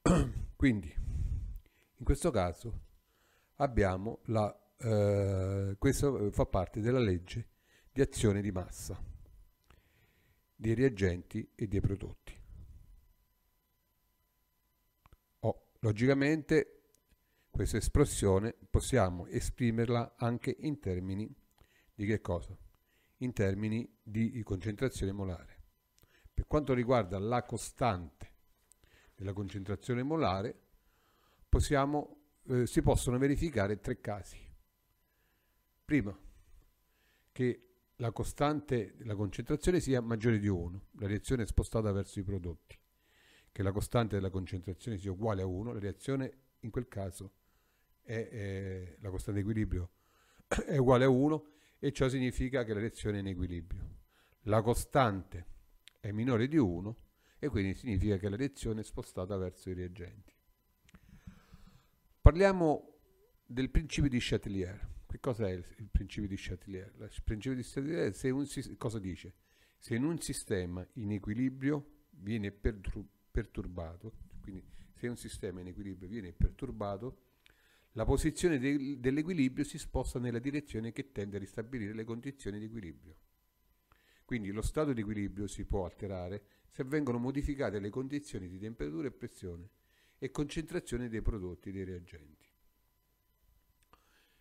Quindi in questo caso abbiamo la, eh, questo eh, fa parte della legge di azione di massa dei reagenti e dei prodotti. Oh, logicamente questa espressione possiamo esprimerla anche in termini di che cosa? In termini di concentrazione molare. Per quanto riguarda la costante della concentrazione molare, possiamo, eh, si possono verificare tre casi. Primo, che la costante della concentrazione sia maggiore di 1, la reazione è spostata verso i prodotti. Che la costante della concentrazione sia uguale a 1, la reazione in quel caso è è, è, la costante di equilibrio è uguale a 1 e ciò significa che la reazione è in equilibrio. La costante è minore di 1 e quindi significa che la reazione è spostata verso i reagenti. Parliamo del principio di Chatelier. Che cosa è il, il principio di Chatelier? Il principio di Chatelier se un, cosa dice? Se in un sistema in equilibrio viene perturbato, quindi se un sistema in equilibrio viene perturbato, la posizione de dell'equilibrio si sposta nella direzione che tende a ristabilire le condizioni di equilibrio. Quindi lo stato di equilibrio si può alterare se vengono modificate le condizioni di temperatura e pressione e concentrazione dei prodotti e dei reagenti.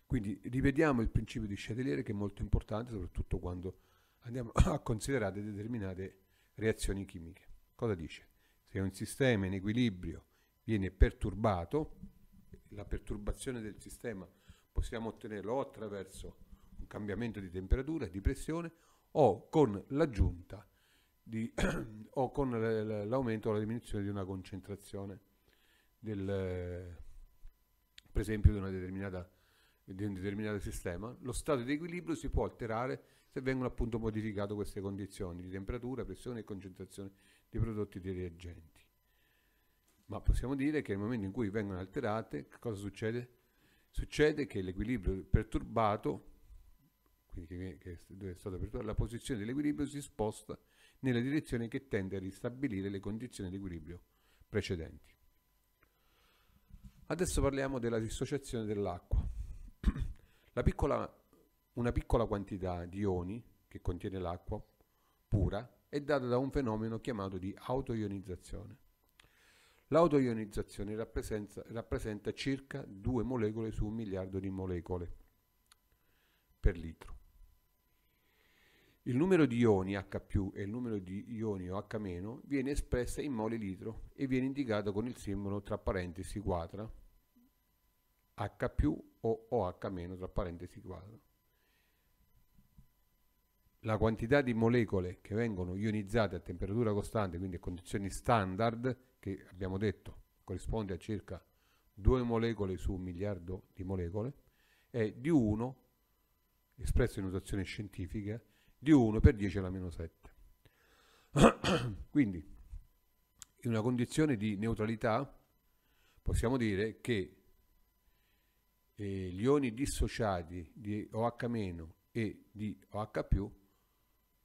Quindi ripetiamo il principio di Chatelier che è molto importante soprattutto quando andiamo a considerare determinate reazioni chimiche. Cosa dice? Se un sistema in equilibrio viene perturbato, la perturbazione del sistema possiamo ottenerlo o attraverso un cambiamento di temperatura, di pressione o con l'aggiunta o con l'aumento o la diminuzione di una concentrazione del, per esempio di, di un determinato sistema. Lo stato di equilibrio si può alterare se vengono appunto modificate queste condizioni di temperatura, pressione e concentrazione dei prodotti e dei reagenti ma possiamo dire che nel momento in cui vengono alterate, cosa succede? Succede che l'equilibrio perturbato, quindi che, che è stata perturbata, la posizione dell'equilibrio si sposta nella direzione che tende a ristabilire le condizioni di equilibrio precedenti. Adesso parliamo della dissociazione dell'acqua. una piccola quantità di ioni che contiene l'acqua pura è data da un fenomeno chiamato di autoionizzazione. L'autoionizzazione rappresenta, rappresenta circa 2 molecole su un miliardo di molecole per litro. Il numero di ioni H e il numero di ioni OH- viene espressa in moli litro e viene indicato con il simbolo tra parentesi quadra H o OH- tra parentesi quadra. La quantità di molecole che vengono ionizzate a temperatura costante, quindi a condizioni standard, che abbiamo detto corrisponde a circa 2 molecole su un miliardo di molecole, è di 1, espresso in notazione scientifica, di 1 per 10 alla meno 7. Quindi, in una condizione di neutralità, possiamo dire che eh, gli ioni dissociati di OH- e di OH+,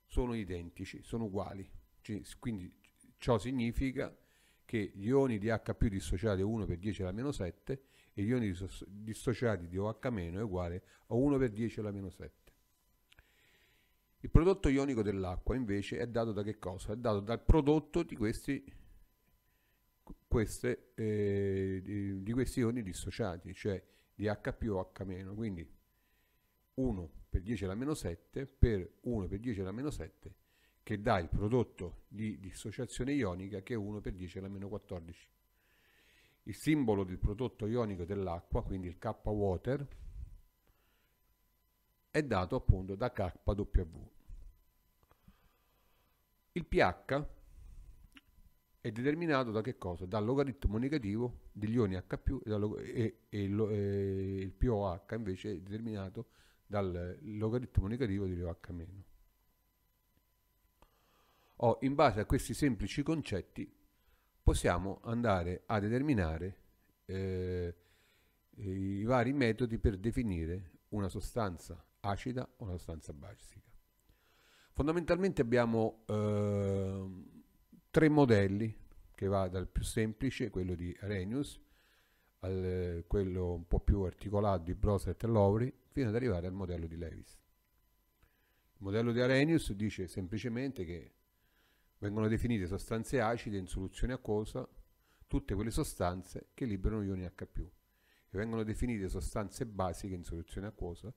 sono identici, sono uguali. Cioè, quindi ciò significa che gli ioni di H più dissociati è 1 per 10 alla meno 7 e gli ioni dissociati di OH- meno è uguale a 1 per 10 alla meno 7. Il prodotto ionico dell'acqua invece è dato da che cosa? È dato dal prodotto di questi, queste, eh, di, di questi ioni dissociati, cioè di H più OH-, meno. quindi 1 per 10 alla meno 7 per 1 per 10 alla meno 7 che dà il prodotto di dissociazione ionica che è 1 per 10 alla meno 14. Il simbolo del prodotto ionico dell'acqua, quindi il K-water, è dato appunto da KW. Il pH è determinato da che cosa? Dal logaritmo negativo degli ioni H+, e, e, e il POH invece è determinato dal logaritmo negativo degli OH- o in base a questi semplici concetti possiamo andare a determinare eh, i vari metodi per definire una sostanza acida o una sostanza basica. Fondamentalmente abbiamo eh, tre modelli che va dal più semplice, quello di Arrhenius, al, quello un po' più articolato di Broset e Lowry, fino ad arrivare al modello di Lewis. Il modello di Arrhenius dice semplicemente che Vengono definite sostanze acide in soluzione acquosa tutte quelle sostanze che liberano ioni H+, e vengono definite sostanze basiche in soluzione acquosa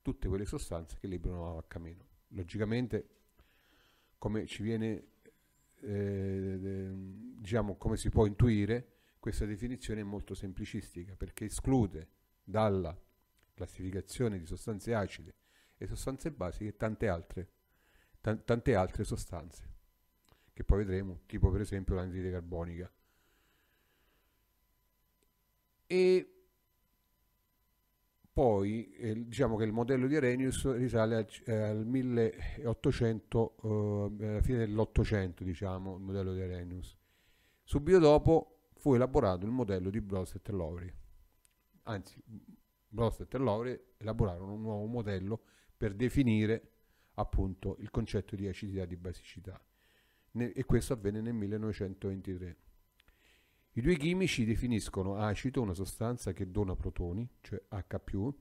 tutte quelle sostanze che liberano H-. Logicamente, come ci viene, eh, diciamo, come si può intuire, questa definizione è molto semplicistica perché esclude dalla classificazione di sostanze acide e sostanze basiche tante altre, tante altre sostanze che poi vedremo, tipo per esempio l'anidride carbonica. E poi eh, diciamo che il modello di Arrhenius risale al, eh, al 1800, eh, alla fine dell'Ottocento, diciamo, il modello di Arrhenius. Subito dopo fu elaborato il modello di Brostedt e Lowry. Anzi, Brostedt e Lowry elaborarono un nuovo modello per definire appunto il concetto di acidità e di basicità e questo avvenne nel 1923. I due chimici definiscono acido una sostanza che dona protoni, cioè H+,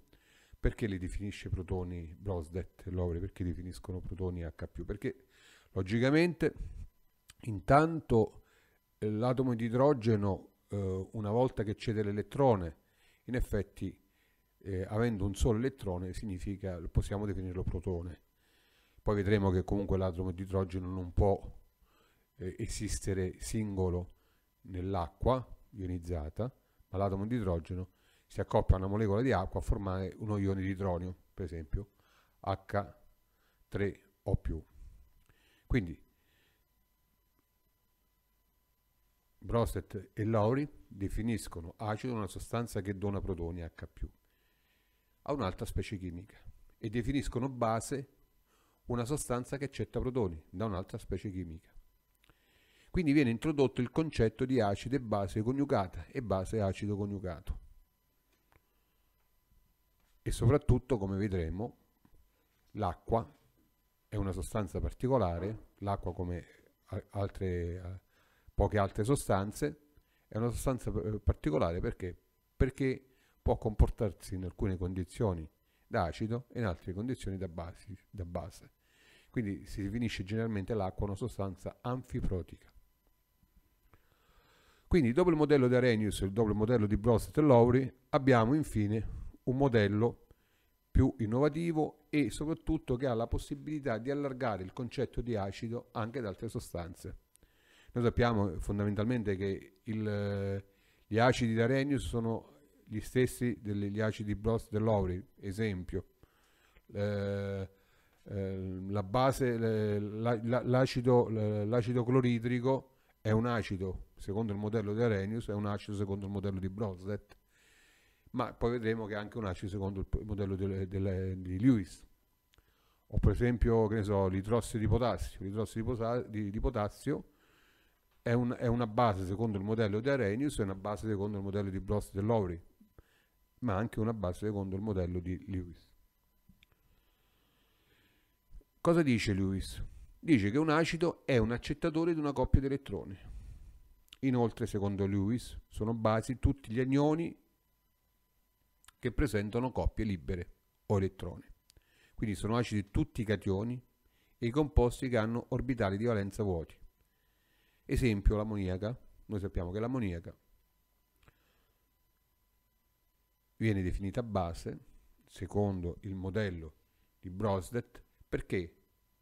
perché li definisce protoni Brosdet e Lowry? Perché definiscono protoni H+, perché logicamente intanto eh, l'atomo di idrogeno eh, una volta che cede l'elettrone, in effetti eh, avendo un solo elettrone significa, possiamo definirlo protone. Poi vedremo che comunque l'atomo di idrogeno non può eh, esistere singolo nell'acqua ionizzata, ma l'atomo di idrogeno si accoppia a una molecola di acqua a formare uno ione di idronio, per esempio H3O+. Quindi Brostet e Lauri definiscono acido una sostanza che dona protoni H+, a un'altra specie chimica, e definiscono base una sostanza che accetta protoni da un'altra specie chimica. Quindi viene introdotto il concetto di acide e base coniugata e base acido coniugato. E soprattutto, come vedremo, l'acqua è una sostanza particolare, l'acqua come altre, poche altre sostanze, è una sostanza eh, particolare perché? perché può comportarsi in alcune condizioni da acido e in altre condizioni da, basi, da base. Quindi si definisce generalmente l'acqua una sostanza anfiprotica. Quindi dopo il modello di Arrhenius e dopo il modello di Brost e Lowry abbiamo infine un modello più innovativo e soprattutto che ha la possibilità di allargare il concetto di acido anche ad altre sostanze. Noi sappiamo fondamentalmente che il, gli acidi di Arrhenius sono gli stessi degli acidi Brost e Lowry, esempio. Eh, eh, l'acido l'acido cloridrico è un acido secondo il modello di Arrhenius, è un acido secondo il modello di Broslet, ma poi vedremo che è anche un acido secondo il modello delle, delle, di Lewis. O per esempio, che ne so, l'idrossido di potassio. L'idrossido di, di, di, potassio è, un, è, una base secondo il modello di Arrhenius è una base secondo il modello di Broslet e Lowry, ma anche una base secondo il modello di Lewis. Cosa dice Lewis? dice che un acido è un accettatore di una coppia di elettroni. Inoltre, secondo Lewis, sono basi tutti gli anioni che presentano coppie libere o elettroni. Quindi sono acidi tutti i cationi e i composti che hanno orbitali di valenza vuoti. Esempio l'ammoniaca, noi sappiamo che l'ammoniaca viene definita base secondo il modello di Brosdet perché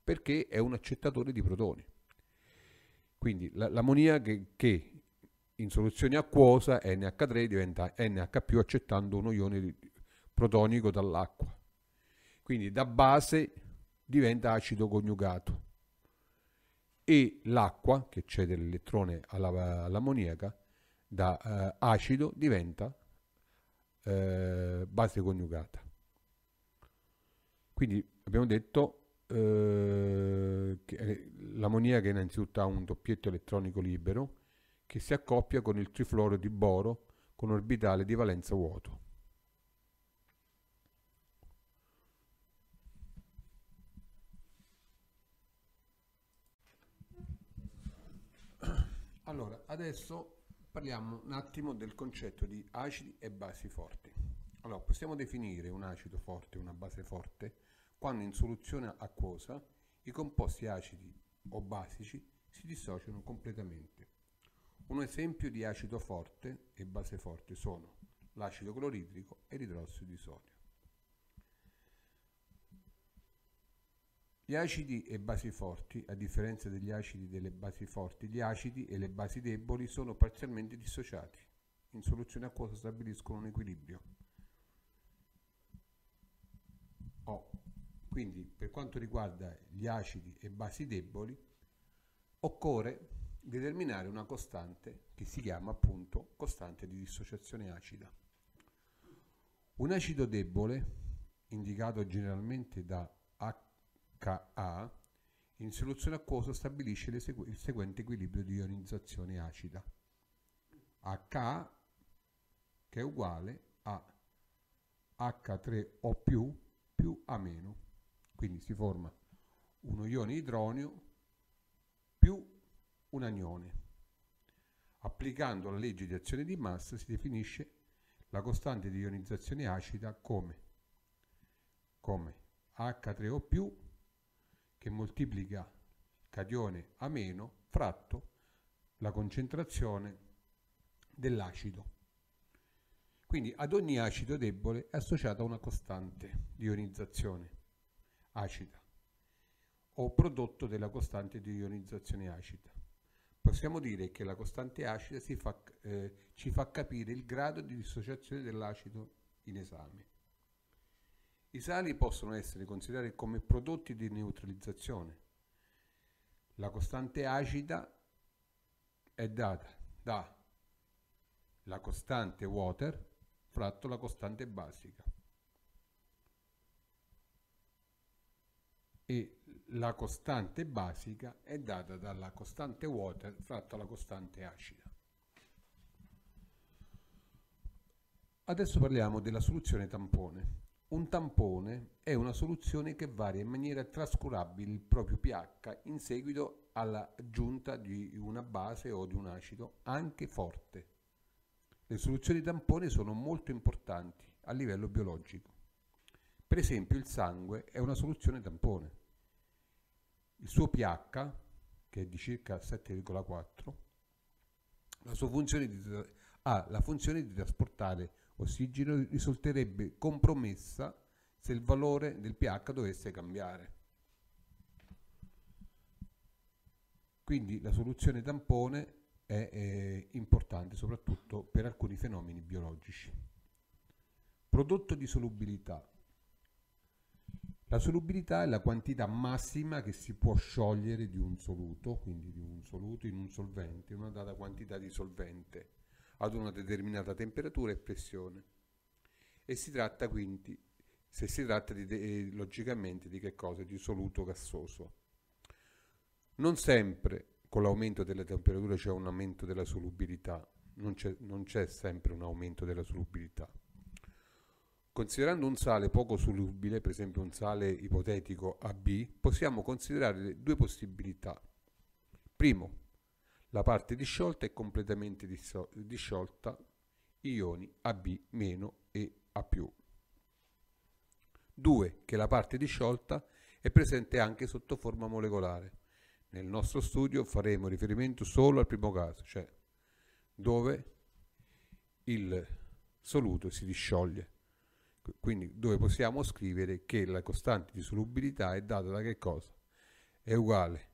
perché è un accettatore di protoni. Quindi la, l'ammonia che, che, in soluzione acquosa NH3 diventa NH accettando uno ione protonico dall'acqua. Quindi da base diventa acido coniugato e l'acqua che cede l'elettrone alla, all'ammoniaca da eh, acido diventa eh, base coniugata. Quindi abbiamo detto eh, eh la innanzitutto ha un doppietto elettronico libero che si accoppia con il trifluoro di boro con orbitale di valenza vuoto. Allora, adesso parliamo un attimo del concetto di acidi e basi forti. Allora, possiamo definire un acido forte, una base forte, quando in soluzione acquosa i composti acidi o basici si dissociano completamente. Un esempio di acido forte e base forte sono l'acido cloridrico e l'idrossido di sodio. Gli acidi e basi forti, a differenza degli acidi e delle basi forti, gli acidi e le basi deboli sono parzialmente dissociati. In soluzione acquosa stabiliscono un equilibrio Quindi per quanto riguarda gli acidi e basi deboli occorre determinare una costante che si chiama appunto costante di dissociazione acida. Un acido debole, indicato generalmente da HA, in soluzione acquosa stabilisce segu il seguente equilibrio di ionizzazione acida. HA che è uguale a H3O più più A meno. Quindi si forma uno ione idronio più un anione. Applicando la legge di azione di massa si definisce la costante di ionizzazione acida come, come H3O più che moltiplica il catione A meno fratto la concentrazione dell'acido. Quindi ad ogni acido debole è associata una costante di ionizzazione acida o prodotto della costante di ionizzazione acida. Possiamo dire che la costante acida fa, eh, ci fa capire il grado di dissociazione dell'acido in esame. I sali possono essere considerati come prodotti di neutralizzazione. La costante acida è data da la costante water fratto la costante basica. e la costante basica è data dalla costante water fratto alla costante acida. Adesso parliamo della soluzione tampone. Un tampone è una soluzione che varia in maniera trascurabile il proprio pH in seguito all'aggiunta di una base o di un acido, anche forte. Le soluzioni tampone sono molto importanti a livello biologico. Per esempio il sangue è una soluzione tampone il suo pH, che è di circa 7,4, la sua funzione di, ha la funzione di trasportare ossigeno risulterebbe compromessa se il valore del pH dovesse cambiare. Quindi la soluzione tampone è, è importante soprattutto per alcuni fenomeni biologici. Prodotto di solubilità la solubilità è la quantità massima che si può sciogliere di un soluto, quindi di un soluto in un solvente, una data quantità di solvente ad una determinata temperatura e pressione. E si tratta quindi, se si tratta di, eh, logicamente di che cosa? Di soluto gassoso. Non sempre con l'aumento della temperatura c'è un aumento della solubilità, non c'è sempre un aumento della solubilità. Considerando un sale poco solubile, per esempio un sale ipotetico AB, possiamo considerare due possibilità. Primo, la parte disciolta è completamente disciolta, ioni AB- e A+. Due, Che la parte disciolta è presente anche sotto forma molecolare. Nel nostro studio faremo riferimento solo al primo caso, cioè dove il soluto si discioglie quindi dove possiamo scrivere che la costante di solubilità è data da che cosa? È uguale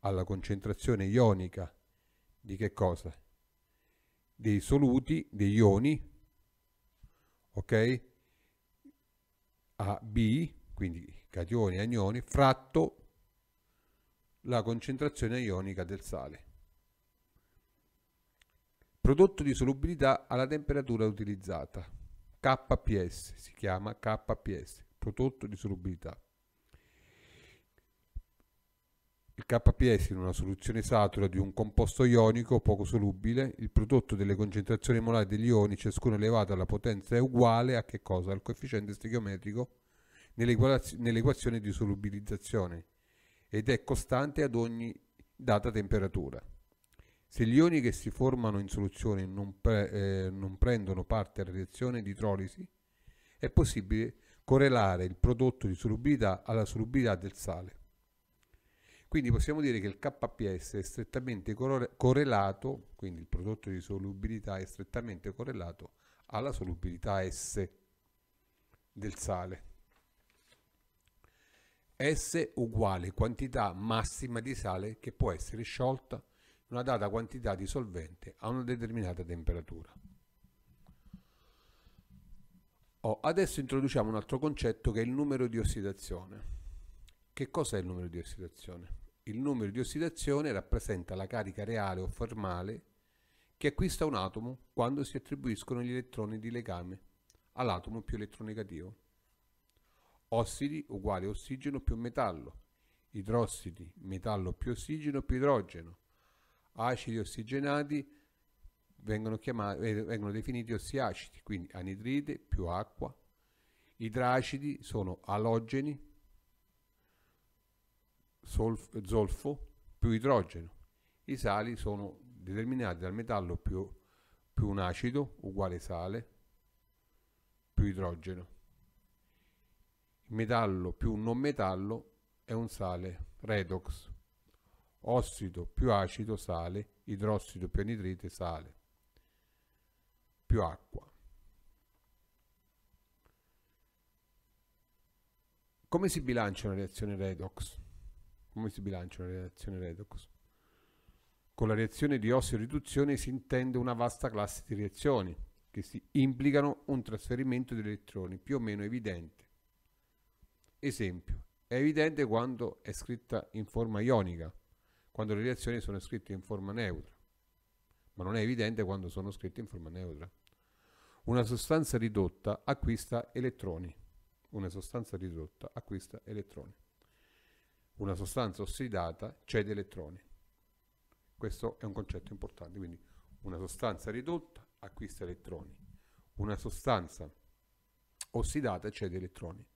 alla concentrazione ionica di che cosa? Dei soluti, degli ioni, ok? A, B, quindi cationi e anioni, fratto la concentrazione ionica del sale. Prodotto di solubilità alla temperatura utilizzata. KPS, si chiama KPS, prodotto di solubilità. Il KPS in una soluzione satura di un composto ionico poco solubile, il prodotto delle concentrazioni molari degli ioni, ciascuno elevato alla potenza, è uguale a che cosa? Al coefficiente stegiometrico nell'equazione di solubilizzazione ed è costante ad ogni data temperatura. Se gli ioni che si formano in soluzione non, pre, eh, non prendono parte alla reazione di idrolisi, è possibile correlare il prodotto di solubilità alla solubilità del sale. Quindi possiamo dire che il KPS è strettamente correlato, quindi il prodotto di solubilità è strettamente correlato alla solubilità S del sale. S uguale quantità massima di sale che può essere sciolta una data quantità di solvente a una determinata temperatura. Oh, adesso introduciamo un altro concetto che è il numero di ossidazione. Che cos'è il numero di ossidazione? Il numero di ossidazione rappresenta la carica reale o formale che acquista un atomo quando si attribuiscono gli elettroni di legame all'atomo più elettronegativo. Ossidi uguale ossigeno più metallo, idrossidi metallo più ossigeno più idrogeno, acidi ossigenati vengono, chiamati, eh, vengono definiti ossiacidi, quindi anidride più acqua. Idracidi sono alogeni, zolfo più idrogeno. I sali sono determinati dal metallo più, più un acido uguale sale più idrogeno. Il metallo più un non metallo è un sale redox ossido più acido sale, idrossido più anidride sale, più acqua. Come si bilancia una reazione redox? Come si bilancia una reazione redox? Con la reazione di ossido-riduzione si intende una vasta classe di reazioni che si implicano un trasferimento di elettroni più o meno evidente. Esempio, è evidente quando è scritta in forma ionica, quando le reazioni sono scritte in forma neutra, ma non è evidente quando sono scritte in forma neutra. Una sostanza ridotta acquista elettroni, una sostanza ridotta acquista elettroni. Una sostanza ossidata cede elettroni. Questo è un concetto importante, quindi una sostanza ridotta acquista elettroni, una sostanza ossidata cede elettroni.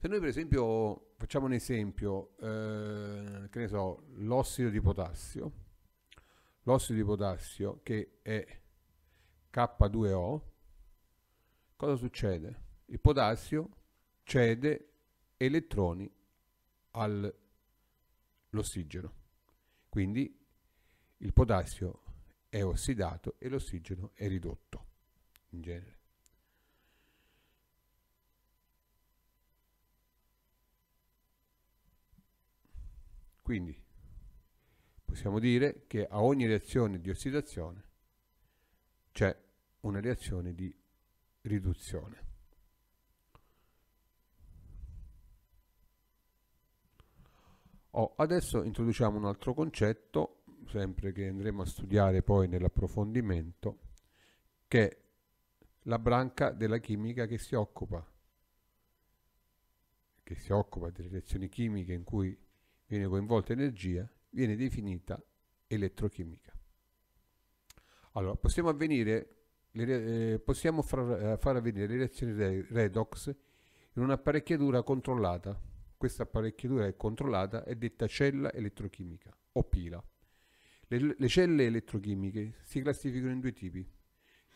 Se noi per esempio facciamo un esempio, eh, che ne so, l'ossido di potassio, l'ossido di potassio che è K2O, cosa succede? Il potassio cede elettroni all'ossigeno. Quindi il potassio è ossidato e l'ossigeno è ridotto in genere. Quindi possiamo dire che a ogni reazione di ossidazione c'è una reazione di riduzione. Oh, adesso introduciamo un altro concetto, sempre che andremo a studiare poi nell'approfondimento, che è la branca della chimica che si occupa, che si occupa delle reazioni chimiche in cui viene coinvolta energia, viene definita elettrochimica. Allora, possiamo, avvenire, eh, possiamo far, eh, far, avvenire le reazioni redox in un'apparecchiatura controllata. Questa apparecchiatura è controllata, è detta cella elettrochimica o pila. Le, le celle elettrochimiche si classificano in due tipi,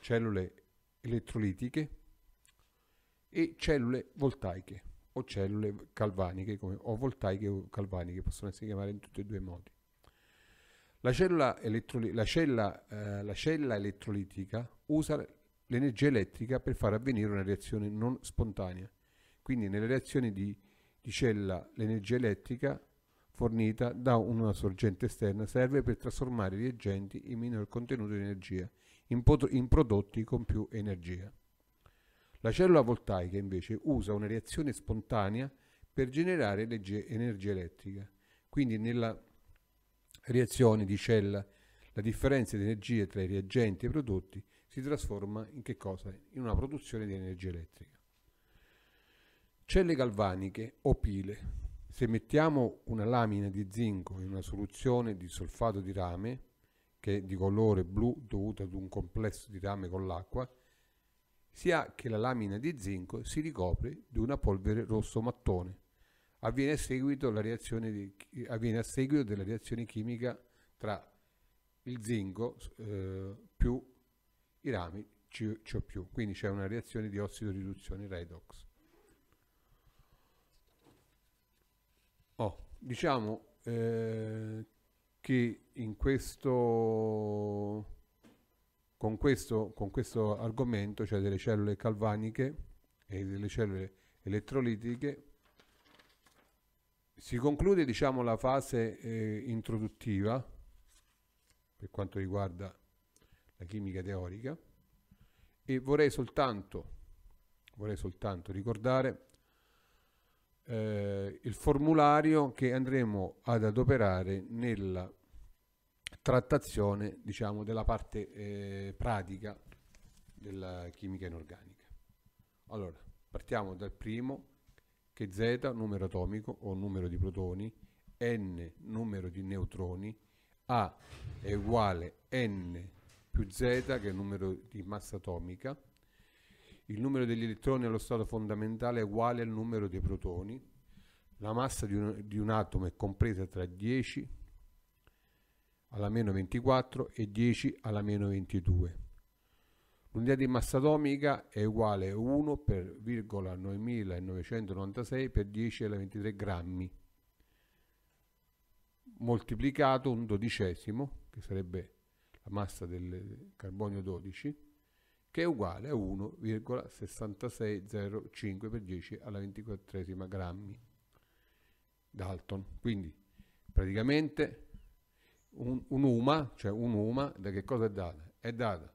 cellule elettrolitiche e cellule voltaiche o cellule calvaniche come, o voltaiche o calvaniche, possono essere chiamate in tutti e due i modi. La cellula, elettroli- la cella, eh, la cella elettrolitica usa l'energia elettrica per far avvenire una reazione non spontanea. Quindi nelle reazioni di, di cella l'energia elettrica fornita da una sorgente esterna serve per trasformare i reagenti in minor contenuto di energia in, pot- in prodotti con più energia. La cellula voltaica invece usa una reazione spontanea per generare energia elettrica. Quindi nella reazione di cella la differenza di energia tra i reagenti e i prodotti si trasforma in, in una produzione di energia elettrica. Celle galvaniche o pile. Se mettiamo una lamina di zinco in una soluzione di solfato di rame, che è di colore blu dovuta ad un complesso di rame con l'acqua, si ha che la lamina di zinco si ricopre di una polvere rosso mattone. Avviene a seguito, di, avviene a seguito della reazione chimica tra il zinco eh, più i rami CO+, quindi c'è una reazione di ossido-riduzione redox. Oh, diciamo eh, che in questo con questo, con questo argomento, cioè delle cellule calvaniche e delle cellule elettrolitiche, si conclude diciamo, la fase eh, introduttiva per quanto riguarda la chimica teorica e vorrei soltanto, vorrei soltanto ricordare eh, il formulario che andremo ad adoperare nella trattazione diciamo, della parte eh, pratica della chimica inorganica. Allora, partiamo dal primo, che Z numero atomico o numero di protoni, N numero di neutroni, A è uguale N più Z che è il numero di massa atomica, il numero degli elettroni allo stato fondamentale è uguale al numero dei protoni, la massa di un, di un atomo è compresa tra 10 alla meno 24 e 10 alla meno 22. L'unità di massa atomica è uguale a 1 per 9996 per 10 alla 23 grammi moltiplicato un dodicesimo, che sarebbe la massa del carbonio 12, che è uguale a 1,6605 per 10 alla 24 grammi Dalton. Quindi praticamente un, UMA, cioè un'uma, da che cosa è data? È data,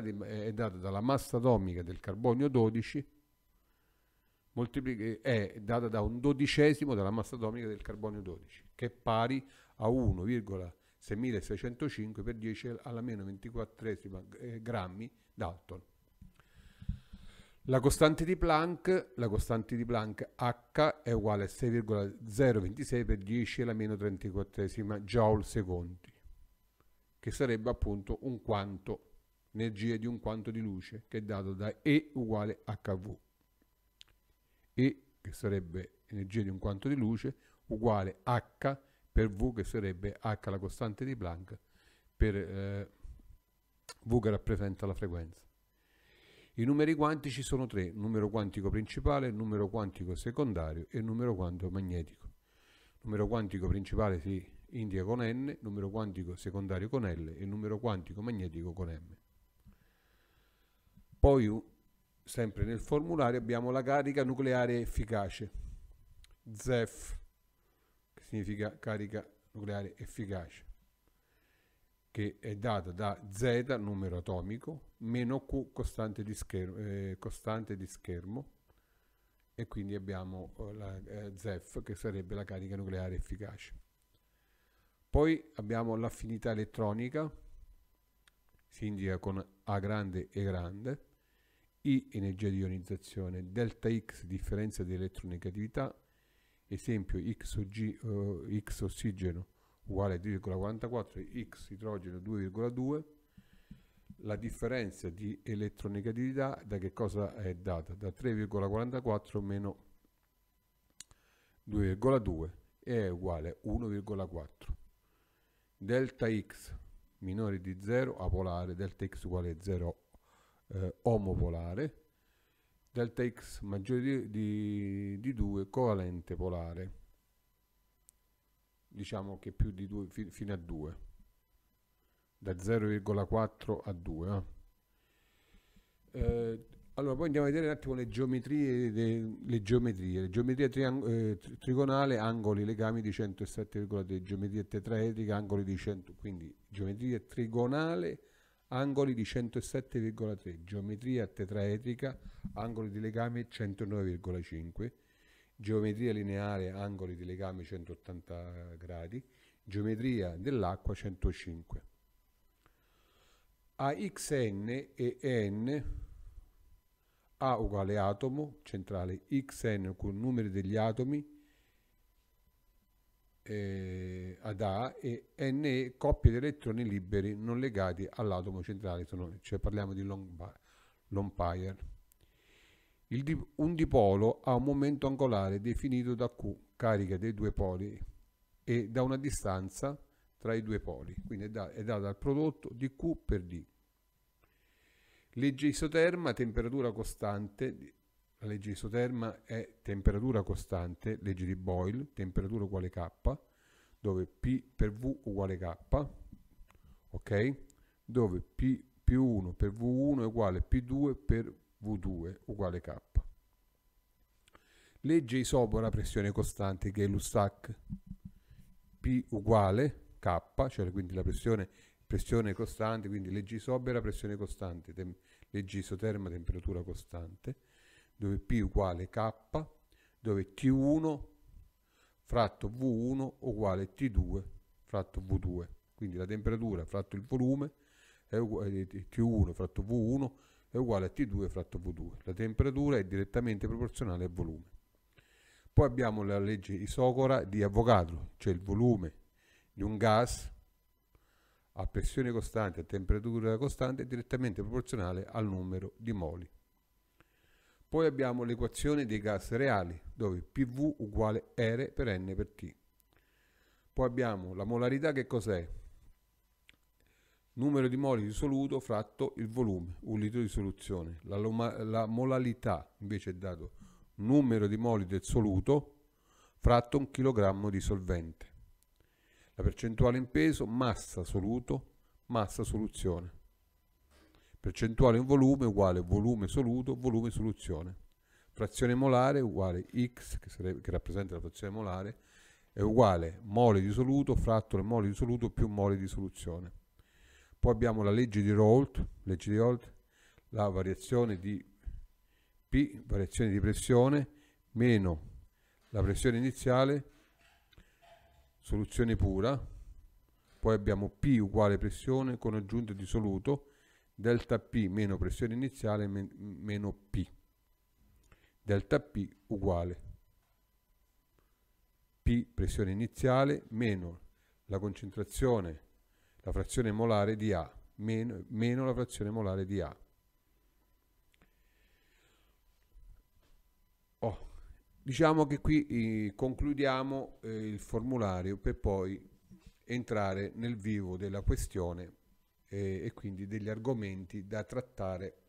di, è data dalla massa atomica del carbonio 12, è data da un dodicesimo della massa atomica del carbonio 12, che è pari a 1,6605 per 10 alla meno 24 eh, grammi Dalton. La costante di Planck, la costante di Planck H è uguale a 6,026 per 10 alla meno 34 joule secondi, che sarebbe appunto un quanto, energia di un quanto di luce, che è dato da E uguale HV. E, che sarebbe energia di un quanto di luce, uguale H per V, che sarebbe H la costante di Planck, per eh, V che rappresenta la frequenza. I numeri quantici sono tre, numero quantico principale, numero quantico secondario e numero quantico magnetico. Numero quantico principale si indica con N, numero quantico secondario con L e numero quantico magnetico con M. Poi, sempre nel formulario, abbiamo la carica nucleare efficace, ZEF, che significa carica nucleare efficace, che è data da Z, numero atomico, meno Q costante di schermo, eh, costante di schermo e quindi abbiamo eh, la eh, ZEF che sarebbe la carica nucleare efficace. Poi abbiamo l'affinità elettronica, si indica con A grande e grande, I energia di ionizzazione, delta X differenza di elettronegatività, esempio X, G, eh, X ossigeno uguale a 2,44, X idrogeno 2,2, la differenza di elettronegatività da che cosa è data? Da 3,44 meno 2,2 è uguale a 1,4. Delta x minore di 0 apolare, delta x uguale a 0 eh, omopolare, delta x maggiore di, di, di 2 covalente polare, diciamo che più di 2 fi, fino a 2 da 0,4 a 2. Eh? Eh, allora, poi andiamo a vedere un attimo le geometrie, de, le geometrie, le geometrie eh, trigonale, angoli, legami di 107,3, geometria tetraedrica, angoli di 100, quindi geometria trigonale, angoli di 107,3, geometria tetraedrica, angoli di legame 109,5, geometria lineare, angoli di legame 180 gradi, geometria dell'acqua 105 a xn e n a uguale atomo centrale xn con numero degli atomi eh, ad A e NE coppie di elettroni liberi non legati all'atomo centrale, sono, cioè parliamo di long, pair. Dip un dipolo ha un momento angolare definito da Q, carica dei due poli, e da una distanza tra i due poli, quindi è, da, è data dal prodotto di Q per D. Legge isoterma, temperatura costante, la legge isoterma è temperatura costante, legge di Boyle, temperatura uguale K, dove P per V uguale K, ok? Dove P più 1 per V1 è uguale P2 per V2 uguale K. Legge isopora pressione costante, che è l'USAC, P uguale K, cioè quindi la pressione, pressione costante, quindi legge sobera, pressione costante, tem, legge isoterma, temperatura costante, dove P uguale K, dove T1 fratto V1 uguale T2 fratto V2. Quindi la temperatura fratto il volume è uguale eh, eh, T1 fratto V1 è uguale a T2 fratto V2. La temperatura è direttamente proporzionale al volume. Poi abbiamo la legge isocora di Avogadro, cioè il volume di un gas a pressione costante, a temperatura costante, è direttamente proporzionale al numero di moli. Poi abbiamo l'equazione dei gas reali, dove PV uguale R per N per T. Poi abbiamo la molarità che cos'è? Numero di moli di soluto fratto il volume, un litro di soluzione. La, la molarità invece è dato numero di moli del soluto fratto un chilogrammo di solvente la percentuale in peso, massa soluto, massa soluzione. Percentuale in volume uguale volume soluto, volume soluzione. Frazione molare uguale x, che, sarebbe, che rappresenta la frazione molare, è uguale mole di soluto fratto le mole di soluto più mole di soluzione. Poi abbiamo la legge di Raoult, legge di Raoult la variazione di P, variazione di pressione, meno la pressione iniziale soluzione pura, poi abbiamo P uguale pressione con aggiunta di soluto, delta P meno pressione iniziale men meno P, delta P uguale P pressione iniziale meno la concentrazione, la frazione molare di A, meno, meno la frazione molare di A. Oh, Diciamo che qui eh, concludiamo eh, il formulario per poi entrare nel vivo della questione eh, e quindi degli argomenti da trattare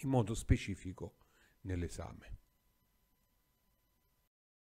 in modo specifico nell'esame.